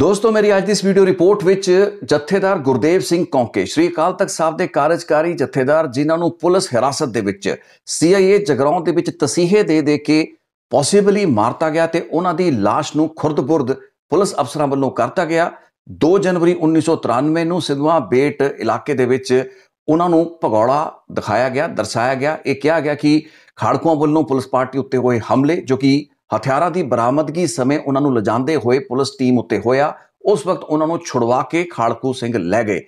ਦੋਸਤੋ ਮੇਰੀ ਅੱਜ ਦੀ ਇਸ ਵੀਡੀਓ ਰਿਪੋਰਟ ਵਿੱਚ ਜਥੇਦਾਰ ਗੁਰਦੇਵ ਸਿੰਘ ਕੌਂਕੇ ਸ੍ਰੀ ਅਕਾਲ ਤਖਤ ਸਾਹਿਬ ਦੇ ਕਾਰਜਕਾਰੀ ਜਥੇਦਾਰ ਜਿਨ੍ਹਾਂ ਨੂੰ ਪੁਲਿਸ ਹਿਰਾਸਤ ਦੇ ਵਿੱਚ ਸੀਆਈਏ ਜਗਰਾਉਂ ਦੇ ਵਿੱਚ ਤਸੀਹੇ ਦੇ ਦੇ ਕੇ ਪੋਸੀਬਲੀ ਮਾਰਤਾ ਗਿਆ ਤੇ ਉਹਨਾਂ ਦੀ লাশ ਨੂੰ ਖੁਰਦਪੁਰਦ ਪੁਲਿਸ ਅਫਸਰਾਂ ਵੱਲੋਂ ਕਰਤਾ ਗਿਆ 2 ਜਨਵਰੀ 1993 ਨੂੰ ਸਿਧਵਾ ਬੇਟ ਇਲਾਕੇ ਦੇ ਵਿੱਚ ਉਹਨਾਂ ਨੂੰ ਭਗੌੜਾ ਦਿਖਾਇਆ ਗਿਆ ਦਰਸਾਇਆ ਗਿਆ ਇਹ ਕਿਹਾ ਗਿਆ ਕਿ ਖਾੜਕੂਆਂ ਵੱਲੋਂ ਪੁਲਿਸ ਪਾਰਟੀ ਉੱਤੇ ਹੋਏ ਹਮਲੇ ਜੋ ਕਿ ਹਥਿਆਰਾਂ ਦੀ ਬਰਾਮਦਗੀ ਸਮੇਂ ਉਹਨਾਂ ਨੂੰ ਲਜਾਂਦੇ ਹੋਏ ਪੁਲਿਸ ਟੀਮ ਉੱਤੇ ਹੋਇਆ ਉਸ ਵਕਤ ਉਹਨਾਂ ਨੂੰ ਛੁਡਵਾ ਕੇ ਖਾਲਕੂ ਸਿੰਘ ਲੈ ਗਏ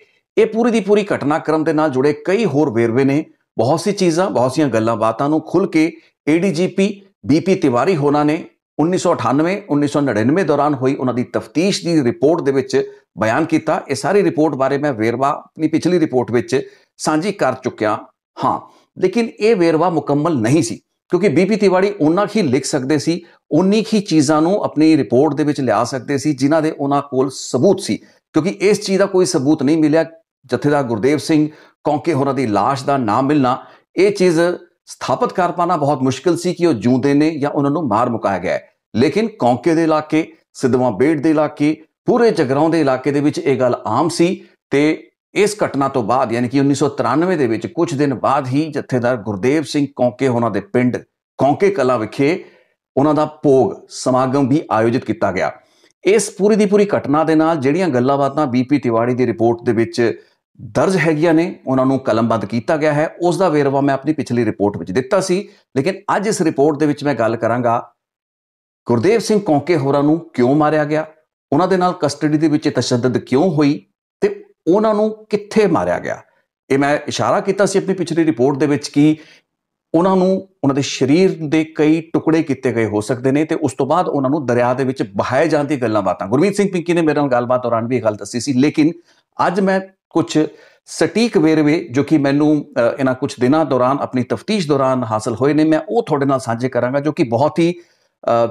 ਇਹ ਪੂਰੀ ਦੀ ਪੂਰੀ ਘਟਨਾਕ੍ਰਮ ਦੇ ਨਾਲ ਜੁੜੇ ਕਈ ਹੋਰ ਵੇਰਵੇ ਨੇ ਬਹੁਤ ਸੀ ਚੀਜ਼ਾਂ ਬਹੁਤ ਸੀਆਂ ਗੱਲਾਂ ਬਾਤਾਂ ਨੂੰ ਖੁੱਲ ਕੇ ਏਡੀਜੀਪੀ ਬੀਪੀ ਤਿਵਾਰੀ ਹੋਣਾ ਨੇ 1998 1999 ਦੌਰਾਨ ਹੋਈ ਉਹਨਾਂ ਦੀ ਤਫਤੀਸ਼ ਦੀ ਰਿਪੋਰਟ ਦੇ ਵਿੱਚ ਬਿਆਨ ਕੀਤਾ ਇਹ ਸਾਰੀ ਰਿਪੋਰਟ ਬਾਰੇ ਮੈਂ ਵੇਰਵਾ ਆਪਣੀ ਪਿਛਲੀ ਰਿਪੋਰਟ ਵਿੱਚ ਸਾਂਝੀ ਕਰ ਚੁੱਕਿਆ ਹਾਂ ਲੇਕਿਨ ਇਹ ਵੇਰਵਾ ਮੁਕੰਮਲ ਨਹੀਂ ਸੀ ਕਿਉਂਕਿ ਬੀਪੀ ਤਿਵਾੜੀ ਉਹਨਾਂ ਹੀ ਲਿਖ ਸਕਦੇ ਸੀ ਉਨੀ ਹੀ ਚੀਜ਼ਾਂ ਨੂੰ ਆਪਣੀ ਰਿਪੋਰਟ ਦੇ ਵਿੱਚ ਲਿਆ ਸਕਦੇ ਸੀ ਜਿਨ੍ਹਾਂ ਦੇ ਉਹਨਾਂ ਕੋਲ ਸਬੂਤ ਸੀ ਕਿਉਂਕਿ ਇਸ ਚੀਜ਼ ਦਾ ਕੋਈ ਸਬੂਤ ਨਹੀਂ ਮਿਲਿਆ ਜਥੇਦਾਰ ਗੁਰਦੇਵ ਸਿੰਘ ਕੌਂਕੇ ਹੋਰਾਂ ਦੀ লাশ ਦਾ ਨਾਮ ਮਿਲਣਾ ਇਹ ਚੀਜ਼ ਸਥਾਪਿਤ ਕਰ ਪਾਣਾ ਬਹੁਤ ਮੁਸ਼ਕਲ ਸੀ ਕਿ ਉਹ ਜੂਦੇ ਨੇ ਜਾਂ ਉਹਨਾਂ ਨੂੰ ਮਾਰ ਮੁਕਾਇਆ ਗਿਆ ਲੇਕਿਨ ਕੌਂਕੇ ਦੇ ਇਲਾਕੇ ਸਿੱਧਵਾਂ ਬੇੜ ਦੇ ਇਲਾਕੇ ਪੂਰੇ ਜਗਰਾਉਂ ਦੇ ਇਲਾਕੇ ਦੇ ਵਿੱਚ ਇਹ ਗੱਲ ਆਮ ਸੀ ਤੇ ਇਸ ਘਟਨਾ ਤੋਂ ਬਾਅਦ ਯਾਨੀ ਕਿ 1993 ਦੇ ਵਿੱਚ ਕੁਝ ਦਿਨ ਬਾਅਦ ਹੀ ਜਥੇਦਾਰ ਗੁਰਦੇਵ ਸਿੰਘ ਕੌਂਕੇ ਉਹਨਾਂ ਦੇ ਪਿੰਡ ਕੌਂਕੇ ਕਲਾ ਵਿਖੇ ਉਹਨਾਂ ਦਾ ਭੋਗ ਸਮਾਗਮ ਵੀ ਆਯੋਜਿਤ ਕੀਤਾ ਗਿਆ ਇਸ ਪੂਰੀ ਦੀ ਪੂਰੀ ਘਟਨਾ ਦੇ ਨਾਲ ਜਿਹੜੀਆਂ ਗੱਲਾਂ ਬਾਤਾਂ ਬੀਪੀ ਤਿਵਾੜੀ ਦੀ ਰਿਪੋਰਟ ਦੇ ਵਿੱਚ ਦਰਜ ਹੈਗੀਆਂ ਨੇ ਉਹਨਾਂ ਨੂੰ ਕਲਮਬੰਦ ਕੀਤਾ ਗਿਆ ਹੈ ਉਸ ਦਾ ਵੇਰਵਾ ਮੈਂ ਆਪਣੀ ਪਿਛਲੀ ਰਿਪੋਰਟ ਵਿੱਚ ਦਿੱਤਾ ਸੀ ਲੇਕਿਨ ਅੱਜ ਇਸ ਰਿਪੋਰਟ ਦੇ ਵਿੱਚ ਮੈਂ ਗੱਲ ਕਰਾਂਗਾ ਗੁਰਦੇਵ ਸਿੰਘ ਕੌਂਕੇ ਹੋਰਾਂ ਨੂੰ ਕਿਉਂ ਮਾਰਿਆ ਗਿਆ ਉਹਨਾਂ ਦੇ ਨਾਲ ਕਸਟਡੀ ਦੇ ਵਿੱਚ ਤਸ਼ੱਦਦ ਕਿਉਂ ਹੋਈ ਉਹਨਾਂ ਨੂੰ ਕਿੱਥੇ ਮਾਰਿਆ ਗਿਆ ਇਹ ਮੈਂ ਇਸ਼ਾਰਾ ਕੀਤਾ ਸੀ ਆਪਣੀ ਪਿਛਲੀ ਰਿਪੋਰਟ ਦੇ ਵਿੱਚ ਕਿ ਉਹਨਾਂ ਨੂੰ ਉਹਨਾਂ ਦੇ ਸਰੀਰ ਦੇ ਕਈ ਟੁਕੜੇ ਕੀਤੇ ਗਏ ਹੋ ਸਕਦੇ ਨੇ ਤੇ ਉਸ ਤੋਂ ਬਾਅਦ ਉਹਨਾਂ ਨੂੰ ਦਰਿਆ ਦੇ ਵਿੱਚ ਬਹਾਏ ਜਾਣ ਦੀ ਗੱਲਾਂ ਬਾਤਾਂ ਗੁਰਮੀਤ ਸਿੰਘ ਪਿੰਕੀ ਨੇ ਮੇਰੇ ਨਾਲ ਗੱਲਬਾਤ ਦੌਰਾਨ ਵੀ ਇਹ ਗੱਲ ਦੱਸੀ ਸੀ ਲੇਕਿਨ ਅੱਜ ਮੈਂ ਕੁਝ ਸਟੀਕ ਵੇਰਵੇ ਜੋ ਕਿ ਮੈਨੂੰ ਇਹਨਾਂ ਕੁਝ ਦਿਨਾਂ ਦੌਰਾਨ ਆਪਣੀ ਤਫਤੀਸ਼ ਦੌਰਾਨ ਹਾਸਲ ਹੋਏ ਨੇ ਮੈਂ ਉਹ ਤੁਹਾਡੇ ਨਾਲ ਸਾਂਝੇ ਕਰਾਂਗਾ ਜੋ ਕਿ ਬਹੁਤ ਹੀ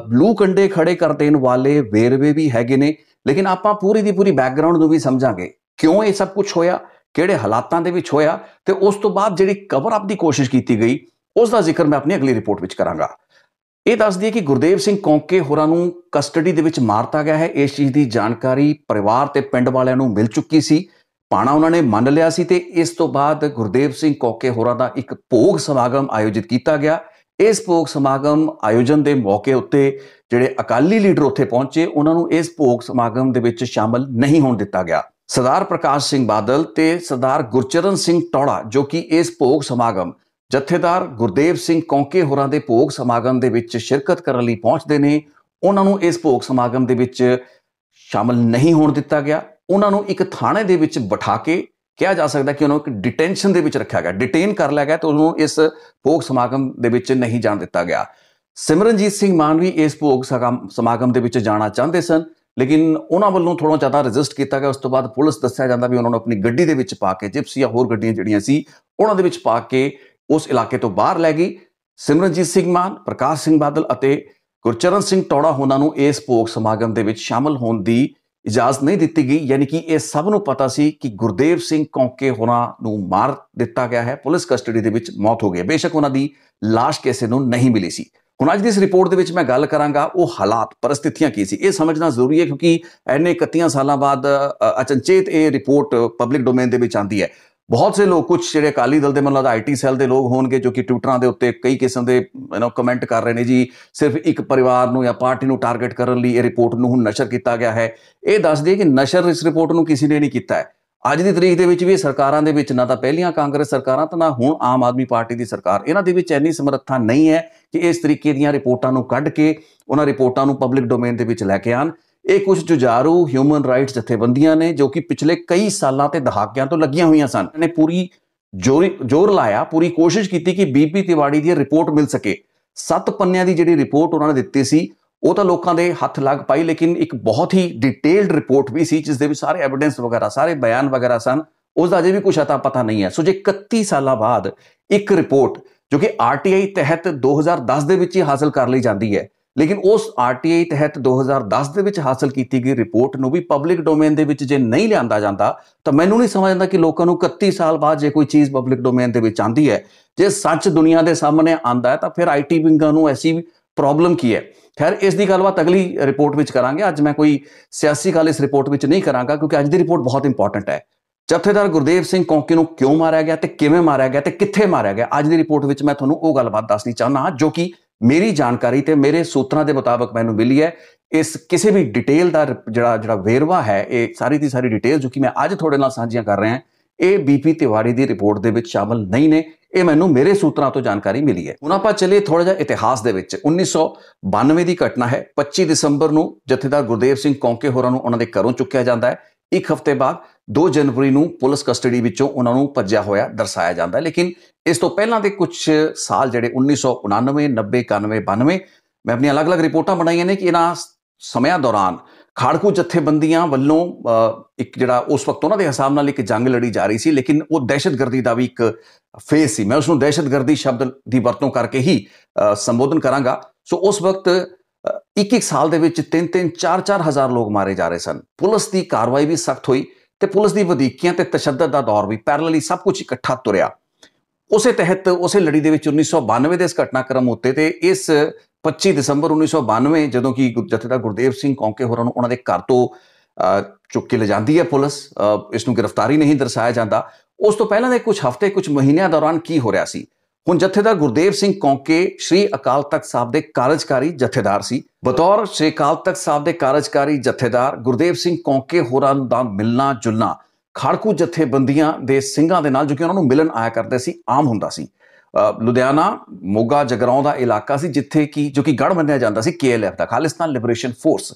ਬਲੂ ਕੰਡੇ ਖੜੇ ਕਰ ਦੇਣ ਵਾਲੇ ਵੇਰਵੇ ਵੀ ਹੈਗੇ ਨੇ ਲੇਕਿਨ ਆਪਾਂ ਪੂਰੀ ਦੀ ਪੂਰੀ ਬੈਕਗ੍ਰਾਉਂਡ ਨੂੰ ਵੀ ਸਮਝਾਂਗੇ ਕਿਉਂ ਇਹ ਸਭ ਕੁਝ ਹੋਇਆ ਕਿਹੜੇ ਹਾਲਾਤਾਂ ਦੇ ਵਿੱਚ ਹੋਇਆ ਤੇ ਉਸ ਤੋਂ ਬਾਅਦ ਜਿਹੜੀ ਕਵਰ ਅਪ ਦੀ ਕੋਸ਼ਿਸ਼ ਕੀਤੀ ਗਈ ਉਸ ਦਾ ਜ਼ਿਕਰ ਮੈਂ ਆਪਣੀ ਅਗਲੀ ਰਿਪੋਰਟ ਵਿੱਚ ਕਰਾਂਗਾ ਇਹ ਦੱਸਦੀ ਹੈ ਕਿ ਗੁਰਦੇਵ ਸਿੰਘ ਕੌਂਕੇ ਹੋਰਾਂ ਨੂੰ ਕਸਟਡੀ ਦੇ ਵਿੱਚ ਮਾਰਤਾ ਗਿਆ ਹੈ ਇਸ ਚੀਜ਼ ਦੀ ਜਾਣਕਾਰੀ ਪਰਿਵਾਰ ਤੇ ਪਿੰਡ ਵਾਲਿਆਂ ਨੂੰ ਮਿਲ ਚੁੱਕੀ ਸੀ ਪਾਣਾ ਉਹਨਾਂ ਨੇ ਮੰਨ ਲਿਆ ਸੀ ਤੇ ਇਸ ਤੋਂ ਬਾਅਦ ਗੁਰਦੇਵ ਸਿੰਘ ਕੌਕੇ ਹੋਰਾਂ ਦਾ ਇੱਕ ਭੋਗ ਸਮਾਗਮ ਆਯੋਜਿਤ ਕੀਤਾ ਗਿਆ ਇਸ ਭੋਗ ਸਮਾਗਮ ਆਯੋਜਨ ਦੇ ਮੌਕੇ ਉੱਤੇ ਜਿਹੜੇ ਅਕਾਲੀ ਲੀਡਰ ਉੱਥੇ ਪਹੁੰਚੇ ਉਹਨਾਂ ਨੂੰ ਇਸ ਭੋਗ ਸਮਾਗਮ ਦੇ ਵਿੱਚ ਸ਼ਾਮਲ ਨਹੀਂ ਹੋਣ ਦਿੱਤਾ ਗਿਆ ਸਰਦਾਰ ਪ੍ਰਕਾਸ਼ ਸਿੰਘ ਬਾਦਲ ਤੇ ਸਰਦਾਰ ਗੁਰਚਰਨ ਸਿੰਘ ਟੋੜਾ ਜੋ ਕਿ ਇਸ ਭੋਗ ਸਮਾਗਮ ਜਥੇਦਾਰ ਗੁਰਦੇਵ ਸਿੰਘ ਕੌਂਕੇ ਹੋਰਾਂ ਦੇ ਭੋਗ ਸਮਾਗਮ ਦੇ ਵਿੱਚ ਸ਼ਿਰਕਤ ਕਰਨ ਲਈ ਪਹੁੰਚਦੇ ਨੇ ਉਹਨਾਂ ਨੂੰ ਇਸ ਭੋਗ ਸਮਾਗਮ ਦੇ ਵਿੱਚ ਸ਼ਾਮਲ ਨਹੀਂ ਹੋਣ ਦਿੱਤਾ ਗਿਆ ਉਹਨਾਂ ਨੂੰ ਇੱਕ ਥਾਣੇ ਦੇ ਵਿੱਚ ਬਿਠਾ ਕੇ ਕਿਹਾ ਜਾ ਸਕਦਾ ਕਿ ਉਹਨਾਂ ਨੂੰ ਇੱਕ ਡਿਟੈਂਸ਼ਨ ਦੇ ਵਿੱਚ ਰੱਖਿਆ ਗਿਆ ਡਿਟੇਨ ਕਰ ਲਿਆ ਗਿਆ ਤੇ ਉਹਨੂੰ ਇਸ ਭੋਗ ਸਮਾਗਮ ਦੇ ਵਿੱਚ ਨਹੀਂ ਜਾਣ ਦਿੱਤਾ ਗਿਆ ਸਿਮਰਨਜੀਤ ਸਿੰਘ ਮਾਨ ਵੀ ਇਸ ਭੋਗ ਸਮਾਗਮ ਦੇ ਵਿੱਚ ਜਾਣਾ ਚਾਹੁੰਦੇ ਸਨ ਲੇਕਿਨ ਉਹਨਾਂ ਵੱਲੋਂ ਥੋੜਾ ਜ਼ਿਆਦਾ ਰੈਜ਼ਿਸਟ ਕੀਤਾ ਗਿਆ ਉਸ ਤੋਂ ਬਾਅਦ ਪੁਲਿਸ ਦੱਸਿਆ ਜਾਂਦਾ ਵੀ ਉਹਨਾਂ ਨੂੰ ਆਪਣੀ ਗੱਡੀ ਦੇ ਵਿੱਚ ਪਾ ਕੇ ਜਿਪਸੀ ਜਾਂ ਹੋਰ ਗੱਡੀਆਂ ਜਿਹੜੀਆਂ ਸੀ ਉਹਨਾਂ ਦੇ ਵਿੱਚ ਪਾ ਕੇ ਉਸ ਇਲਾਕੇ ਤੋਂ ਬਾਹਰ ਲੈ ਗਈ ਸਿਮਰਨਜੀਤ ਸਿੰਘ ਮਾਨ ਪ੍ਰਕਾਸ਼ ਸਿੰਘ ਬਾਦਲ ਅਤੇ ਗੁਰਚਰਨ ਸਿੰਘ ਟੌੜਾ ਹੋਣਾ ਨੂੰ ਇਸ ਭੋਗ ਸਮਾਗਮ ਦੇ ਵਿੱਚ ਸ਼ਾਮਲ ਹੋਣ ਦੀ ਇਜਾਜ਼ਤ ਨਹੀਂ ਦਿੱਤੀ ਗਈ ਯਾਨੀ ਕਿ ਇਹ ਸਭ ਨੂੰ ਪਤਾ ਸੀ ਕਿ ਗੁਰਦੇਵ ਸਿੰਘ ਕੌਂਕੇ ਹੋਣਾ ਨੂੰ ਮਾਰ ਦਿੱਤਾ ਗਿਆ ਹੈ ਪੁਲਿਸ ਕਸਟਡੀ ਦੇ ਵਿੱਚ ਮੌਤ ਹੋ ਗਈ ਬੇਸ਼ੱਕ ਉਹਨਾਂ ਦੀ ਲਾਸ਼ ਕਿਸੇ ਨੂੰ ਨਹੀਂ ਮਿਲੀ ਸੀ ਹੁਣ ਅੱਜ ਦੀ ਇਸ ਰਿਪੋਰਟ ਦੇ ਵਿੱਚ ਮੈਂ ਗੱਲ ਕਰਾਂਗਾ ਉਹ ਹਾਲਾਤ ਪਰਿਸਥਿਤੀਆਂ ਕੀ ਸੀ ਇਹ ਸਮਝਣਾ ਜ਼ਰੂਰੀ ਹੈ ਕਿਉਂਕਿ ਐਨੇ 31 ਸਾਲਾਂ ਬਾਅਦ ਅਚਨਚੇਤ ਇਹ ਰਿਪੋਰਟ ਪਬਲਿਕ ਡੋਮੇਨ ਦੇ ਵਿੱਚ ਆਂਦੀ ਹੈ ਬਹੁਤ ਸੇ ਲੋਕ ਕੁਝ ਜਿਹੜੇ ਅਕਾਲੀ ਦਲ ਦੇ ਦਾ ਆਈਟੀ ਸੈੱਲ ਦੇ ਲੋਕ ਹੋਣਗੇ ਜੋ ਕਿ ਟਵਿੱਟਰਾਂ ਦੇ ਉੱਤੇ ਕਈ ਕਿਸਮ ਦੇ ਯੂ نو ਕਮੈਂਟ ਕਰ ਰਹੇ ਨੇ ਜੀ ਸਿਰਫ ਇੱਕ ਪਰਿਵਾਰ ਨੂੰ ਜਾਂ ਪਾਰਟੀ ਨੂੰ ਟਾਰਗੇਟ ਕਰਨ ਲਈ ਇਹ ਰਿਪੋਰਟ ਨੂੰ ਹੁਣ ਨਸ਼ਰ ਕੀਤਾ ਗਿਆ ਹੈ ਇਹ ਦੱਸ ਦਈਏ ਕਿ ਨਸ਼ਰ ਇਸ ਰਿਪੋਰਟ ਨੂੰ ਕਿਸੇ ਨੇ ਨਹੀਂ ਕੀਤਾ ਹੈ ਅੱਜ ਦੀ ਤਰੀਕ ਦੇ ਵਿੱਚ ਵੀ ਸਰਕਾਰਾਂ ਦੇ ਵਿੱਚ ਨਾ ਤਾਂ ਪਹਿਲੀਆਂ ਕਾਂਗਰਸ ਸਰਕਾਰਾਂ ਤਾਂ ਨਾ ਹੁਣ ਆਮ ਆਦਮੀ ਪਾਰਟੀ ਦੀ ਸਰਕਾਰ ਇਹਨਾਂ ਦੇ ਵਿੱਚ ਇੰਨੀ ਸਮਰੱਥਾ ਨਹੀਂ ਹੈ ਕਿ ਇਸ ਤਰੀਕੇ ਦੀਆਂ ਰਿਪੋਰਟਾਂ ਨੂੰ ਕੱਢ ਕੇ ਉਹਨਾਂ ਰਿਪੋਰਟਾਂ ਨੂੰ ਪਬਲਿਕ ਡੋਮੇਨ ਦੇ ਵਿੱਚ ਲੈ ਕੇ ਆਣ ਇਹ ਕੁਝ ਜੁਜਾਰੂ ਹਿਊਮਨ ਰਾਈਟਸ ਜਥੇਬੰਦੀਆਂ ਨੇ ਜੋ ਕਿ ਪਿਛਲੇ ਕਈ ਸਾਲਾਂ ਤੇ ਦਹਾਕਿਆਂ ਤੋਂ ਲੱਗੀਆਂ ਹੋਈਆਂ ਸਨ ਨੇ ਪੂਰੀ ਜੋਰ ਲਾਇਆ ਪੂਰੀ ਕੋਸ਼ਿਸ਼ ਕੀਤੀ ਕਿ ਬੀਪੀ ਤਿਵਾੜੀ ਦੀ ਰਿਪੋਰਟ ਮਿਲ ਸਕੇ ਸੱਤ ਪੰਨਿਆਂ ਦੀ ਜਿਹੜੀ ਰਿਪੋਰਟ ਉਹਨਾਂ ਨੇ ਦਿੱਤੀ ਸੀ ਉਹ ਤਾਂ ਲੋਕਾਂ ਦੇ ਹੱਥ ਲੱਗ ਪਾਈ ਲੇਕਿਨ ਇੱਕ ਬਹੁਤ ਹੀ ਡਿਟੇਲਡ ਰਿਪੋਰਟ ਵੀ ਸੀ ਜਿਸ ਦੇ ਵਿੱਚ ਸਾਰੇ ਐਵੀਡੈਂਸ ਵਗੈਰਾ ਸਾਰੇ ਬਿਆਨ ਵਗੈਰਾ ਸਨ ਉਸ ਦਾ ਅਜੇ ਵੀ ਕੁਝ ਅਤਾ ਪਤਾ ਨਹੀਂ ਹੈ ਸੋ ਜੇ 31 ਸਾਲਾਂ ਬਾਅਦ ਇੱਕ ਰਿਪੋਰਟ ਜੋ ਕਿ ਆਰਟੀਆਈ ਤਹਿਤ 2010 ਦੇ ਵਿੱਚ ਹੀ ਹਾਸਲ ਕਰ ਲਈ ਜਾਂਦੀ ਹੈ ਲੇਕਿਨ ਉਸ ਆਰਟੀਆਈ ਤਹਿਤ 2010 ਦੇ ਵਿੱਚ ਹਾਸਲ ਕੀਤੀ ਗਈ ਰਿਪੋਰਟ ਨੂੰ ਵੀ ਪਬਲਿਕ ਡੋਮੇਨ ਦੇ ਵਿੱਚ ਜੇ ਨਹੀਂ ਲਿਆਂਦਾ ਜਾਂਦਾ ਤਾਂ ਮੈਨੂੰ ਨਹੀਂ ਸਮਝ ਆਉਂਦਾ ਕਿ ਲੋਕਾਂ ਨੂੰ 31 ਸਾਲ ਬਾਅਦ ਜੇ ਕੋਈ ਚੀਜ਼ ਪਬਲਿਕ ਡੋਮੇਨ ਦੇ ਵਿੱਚ ਆਂਦੀ ਹੈ ਜੇ ਸੱਚ ਦੁਨੀਆ ਦੇ ਸਾਹਮਣੇ ਆਂਦਾ ਹੈ ਤਾਂ ਫਿਰ ਆਈਟੀ ਵਿੰਗਾਂ ਨੂੰ ਐਸੀ ਪ੍ਰੋਬਲਮ ਕੀ ਹੈ ਖੈਰ ਇਸ ਦੀ ਗੱਲਬਾਤ ਅਗਲੀ ਰਿਪੋਰਟ ਵਿੱਚ ਕਰਾਂਗੇ ਅੱਜ ਮੈਂ ਕੋਈ ਸਿਆਸੀ ਗੱਲ ਇਸ ਰਿਪੋਰਟ ਵਿੱਚ ਨਹੀਂ ਕਰਾਂਗਾ ਕਿਉਂਕਿ ਅੱਜ ਦੀ ਰਿਪੋਰਟ ਬਹੁਤ ਇੰਪੋਰਟੈਂਟ ਹੈ ਜਥੇਦਾਰ ਗੁਰਦੇਵ ਸਿੰਘ ਕੌਂਕੀ ਨੂੰ ਕਿਉਂ ਮਾਰਿਆ ਗਿਆ ਤੇ ਕਿਵੇਂ ਮਾਰਿਆ ਗਿਆ ਤੇ ਕਿੱਥੇ ਮਾਰਿਆ ਗਿਆ ਅੱਜ ਦੀ ਰਿਪੋਰਟ ਵਿੱਚ ਮੈਂ ਤੁਹਾਨੂੰ ਉਹ ਗੱਲਬਾਤ ਦੱਸਣੀ ਚਾਹੁੰਦਾ ਹਾਂ ਜੋ ਕਿ ਮੇਰੀ ਜਾਣਕਾਰੀ ਤੇ ਮੇਰੇ ਸੂਤਰਾਂ ਦੇ ਮੁਤਾਬਕ ਮੈਨੂੰ ਮਿਲੀ ਹੈ ਇਸ ਕਿਸੇ ਵੀ ਡਿਟੇਲ ਦਾ ਜਿਹੜਾ ਜਿਹੜਾ ਵੇਰਵਾ ਹੈ ਇਹ ਸਾਰੀ ਦੀ ਸਾਰੀ ਡਿਟੇਲ ਜੋ ਕਿ ਮੈਂ ਅੱਜ ਤੁਹਾਡੇ ਨਾਲ ਸਾਂਝੀਆਂ ਕਰ ਰਿਹਾ ਹਾਂ ਇਹ ਬੀਪੀ ਤਿਵਾਰੀ ਦੀ ਰਿਪੋਰਟ ਦੇ ਵਿੱਚ ਸ਼ਾਮਲ ਨਹੀਂ ਨੇ ਇਹ ਮੈਨੂੰ ਮੇਰੇ ਸੂਤਰਾਂ ਤੋਂ ਜਾਣਕਾਰੀ ਮਿਲੀ ਹੈ ਹੁਣ ਆਪਾਂ ਚੱਲੀਏ ਥੋੜਾ ਜਿਹਾ ਇਤਿਹਾਸ ਦੇ ਵਿੱਚ 1992 ਦੀ ਘਟਨਾ ਹੈ 25 ਦਸੰਬਰ ਨੂੰ ਜਥੇਦਾਰ ਗੁਰਦੇਵ ਸਿੰਘ ਕੌਂਕੇ ਹੋਰਾਂ ਨੂੰ ਉਹਨਾਂ ਦੇ ਘਰੋਂ ਚੁੱਕਿਆ ਜਾਂਦਾ ਹੈ ਇੱਕ ਹਫ਼ਤੇ ਬਾਅਦ 2 ਜਨਵਰੀ ਨੂੰ ਪੁਲਿਸ ਕਸਟਡੀ ਵਿੱਚੋਂ ਉਹਨਾਂ ਨੂੰ ਭੱਜਿਆ ਹੋਇਆ ਦਰਸਾਇਆ ਜਾਂਦਾ ਹੈ ਲੇਕਿਨ ਇਸ ਤੋਂ ਪਹਿਲਾਂ ਦੇ ਕੁਝ ਸਾਲ ਜਿਹੜੇ 1999 90 91 92 ਮੈਂ ਆਪਣੀਆਂ ਅਲੱਗ-ਅਲੱਗ ਰਿਪੋਰਟਾਂ ਬਣਾਈਆਂ ਨੇ ਕਿ ਇਹਨਾਂ ਸਮਿਆਂ ਦੌਰਾਨ ਖਾੜਕੂ ਜਥੇਬੰਦੀਆਂ ਵੱਲੋਂ ਇੱਕ ਜਿਹੜਾ ਉਸ ਵਕਤ ਉਹਨਾਂ ਦੇ ਹਿਸਾਬ ਨਾਲ ਇੱਕ ਜੰਗ ਲੜੀ ਜਾ ਰਹੀ ਸੀ ਲੇਕਿਨ ਉਹ ਦਹਿਸ਼ਤਗਰਦੀ ਦਾ ਵੀ ਇੱਕ ਫੇਸ ਸੀ ਮੈਂ ਉਸ ਨੂੰ ਦਹਿਸ਼ਤਗਰਦੀ ਸ਼ਬਦ ਦੀ ਵਰਤੋਂ ਕਰਕੇ ਹੀ ਸੰਬੋਧਨ ਕਰਾਂਗਾ ਸੋ ਉਸ ਵਕਤ ਇੱਕ ਇੱਕ ਸਾਲ ਦੇ ਵਿੱਚ 3-3 4-4 ਹਜ਼ਾਰ ਲੋਕ ਮਾਰੇ ਜਾ ਰਹੇ ਸਨ ਪੁਲਿਸ ਦੀ ਕਾਰਵਾਈ ਵੀ ਸਖਤ ਹੋਈ ਤੇ ਪੁਲਿਸ ਦੀ ਵਧੀਕੀਆਂ ਤੇ ਤਸ਼ੱਦਦ ਦਾ ਦੌਰ ਵੀ ਪੈਰਲਲੀ ਸਭ ਕੁਝ ਇਕੱਠਾ ਤੁਰਿਆ ਉਸੇ ਤਹਿਤ ਉਸੇ ਲੜੀ ਦੇ ਵਿੱਚ 1992 ਦੇ ਇਸ ਘਟਨਾਕ੍ਰਮ ਉੱਤੇ ਤੇ ਇਸ 25 ਦਸੰਬਰ 1992 ਜਦੋਂ ਕਿ ਜਥੇਦਾਰ ਗੁਰਦੇਵ ਸਿੰਘ ਕੌਂਕੇ ਹੋਰਾਂ ਨੂੰ ਉਹਨਾਂ ਦੇ ਘਰ ਤੋਂ ਚੁੱਕ ਕੇ ਲੈ ਜਾਂਦੀ ਹੈ ਪੁਲਿਸ ਇਸ ਨੂੰ ਗ੍ਰਿਫਤਾਰੀ ਨਹੀਂ ਦਰਸਾਇਆ ਜਾਂਦਾ ਉਸ ਤੋਂ ਪਹਿਲਾਂ ਦੇ ਕੁਝ ਹਫ਼ਤੇ ਕੁਝ ਮਹੀਨਿਆਂ ਦੌਰਾਨ ਕੀ ਹੋ ਰਿਹਾ ਸੀ ਹੁਣ ਜਥੇਦਾਰ ਗੁਰਦੇਵ ਸਿੰਘ ਕੌਂਕੇ ਸ੍ਰੀ ਅਕਾਲ ਤਖਤ ਸਾਹਿਬ ਦੇ ਕਾਰਜਕਾਰੀ ਜਥੇਦਾਰ ਸੀ ਬਤੌਰ ਸ੍ਰੀ ਅਕਾਲ ਤਖਤ ਸਾਹਿਬ ਦੇ ਕਾਰਜਕਾਰੀ ਜਥੇਦਾਰ ਗੁਰਦੇਵ ਸਿੰਘ ਕੌਂਕੇ ਹੋਰਾਂ ਦਾ ਮਿਲਣਾ ਜੁਲਣਾ ਖੜਕੂ ਜਥੇਬੰਦੀਆਂ ਦੇ ਸਿੰਘਾਂ ਦੇ ਨਾਲ ਜੋ ਕਿ ਉਹਨਾਂ ਨੂੰ ਮਿਲਣ ਆਇਆ ਕਰਦੇ ਸੀ ਆਮ ਹੁੰਦਾ ਸੀ ਲੁਧਿਆਣਾ ਮੋਗਾ ਜਗਰਾਉਂ ਦਾ ਇਲਾਕਾ ਸੀ ਜਿੱਥੇ ਕਿ ਜੋ ਕਿ ਗੜ ਮੰਨਿਆ ਜਾਂਦਾ ਸੀ ਕੇਐਲਐਫ ਦਾ ਖਾਲਿਸਤਾਨ ਲਿਬਰੇਸ਼ਨ ਫੋਰਸ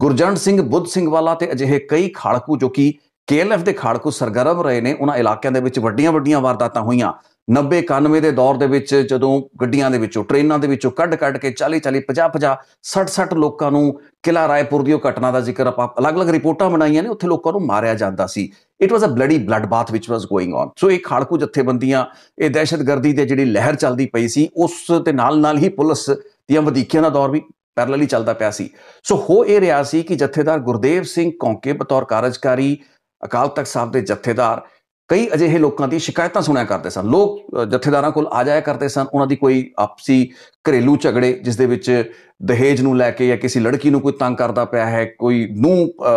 ਗੁਰਜੰਡ ਸਿੰਘ ਬੁੱਧ ਸਿੰਘ ਵਾਲਾ ਤੇ ਅਜਿਹੇ ਕਈ ਖਾੜਕੂ ਜੋ ਕਿ ਕੇਐਲਐਫ ਦੇ ਖਾੜਕੂ ਸਰਗਰਮ ਰਹੇ ਨੇ ਉਹਨਾਂ ਇਲਾਕਿਆਂ ਦੇ ਵਿੱਚ ਵੱਡੀਆਂ ਵੱਡੀਆਂ ਵਾਰਦਾਤਾਂ ਹੋਈਆਂ 90 91 ਦੇ ਦੌਰ ਦੇ ਵਿੱਚ ਜਦੋਂ ਗੱਡੀਆਂ ਦੇ ਵਿੱਚੋਂ ਟ੍ਰੇਨਾਂ ਦੇ ਵਿੱਚੋਂ ਕੱਢ-ਕੱਢ ਕੇ 40 40 50 50 60 60 ਲੋਕਾਂ ਨੂੰ ਕਿਲਾ ਰਾਏਪੁਰ ਦੀ ਉਹ ਘਟਨਾ ਦਾ ਜ਼ਿਕਰ ਆਪਾਂ ਅਲੱਗ-ਅਲੱਗ ਰਿਪੋਰਟਾਂ ਬਣਾਈਆਂ ਨੇ ਉੱਥੇ ਲੋਕਾਂ ਨੂੰ ਮਾਰਿਆ ਜਾਂਦਾ ਸੀ it was a bloody blood bath which was going on so ਇਹ ਖਾਲਕੂ ਜਥੇਬੰਦੀਆਂ ਇਹ ਦਹਿਸ਼ਤਗਰਦੀ ਦੇ ਜਿਹੜੀ ਲਹਿਰ ਚੱਲਦੀ ਪਈ ਸੀ ਉਸ ਤੇ ਨਾਲ-ਨਾਲ ਹੀ ਪੁਲਿਸ ਦੀਆਂ ਵਧੀਕੀਆਂ ਦਾ ਦੌਰ ਵੀ ਪੈਰਲਲੀ ਚੱਲਦਾ ਪਿਆ ਸੀ ਸੋ ਹੋ ਇਹ ਰਿਹਾ ਸੀ ਕਿ ਜਥੇਦਾਰ ਗੁਰਦੇਵ ਸਿੰਘ ਕੌਂਕੇ ਬਤੌਰ ਕਾਰਜਕਾਰੀ ਅਕਾਲ ਤਖਤ ਸਾਹਿਬ ਦੇ ਜਥੇਦਾਰ ਕਈ ਅਜਿਹੇ ਲੋਕਾਂ ਦੀ ਸ਼ਿਕਾਇਤਾਂ ਸੁਣਿਆ ਕਰਦੇ ਸਨ ਲੋਕ ਜਥੇਦਾਰਾਂ ਕੋਲ ਆ ਜਾਇਆ ਕਰਦੇ ਸਨ ਉਹਨਾਂ ਦੀ ਕੋਈ ਆਪਸੀ ਘਰੇਲੂ ਝਗੜੇ ਜਿਸ ਦੇ ਵਿੱਚ ਦਹੇਜ ਨੂੰ ਲੈ ਕੇ ਜਾਂ ਕਿਸੇ ਲੜਕੀ ਨੂੰ ਕੋਈ ਤੰਗ ਕਰਦਾ ਪਿਆ ਹੈ ਕੋਈ ਨੂੰ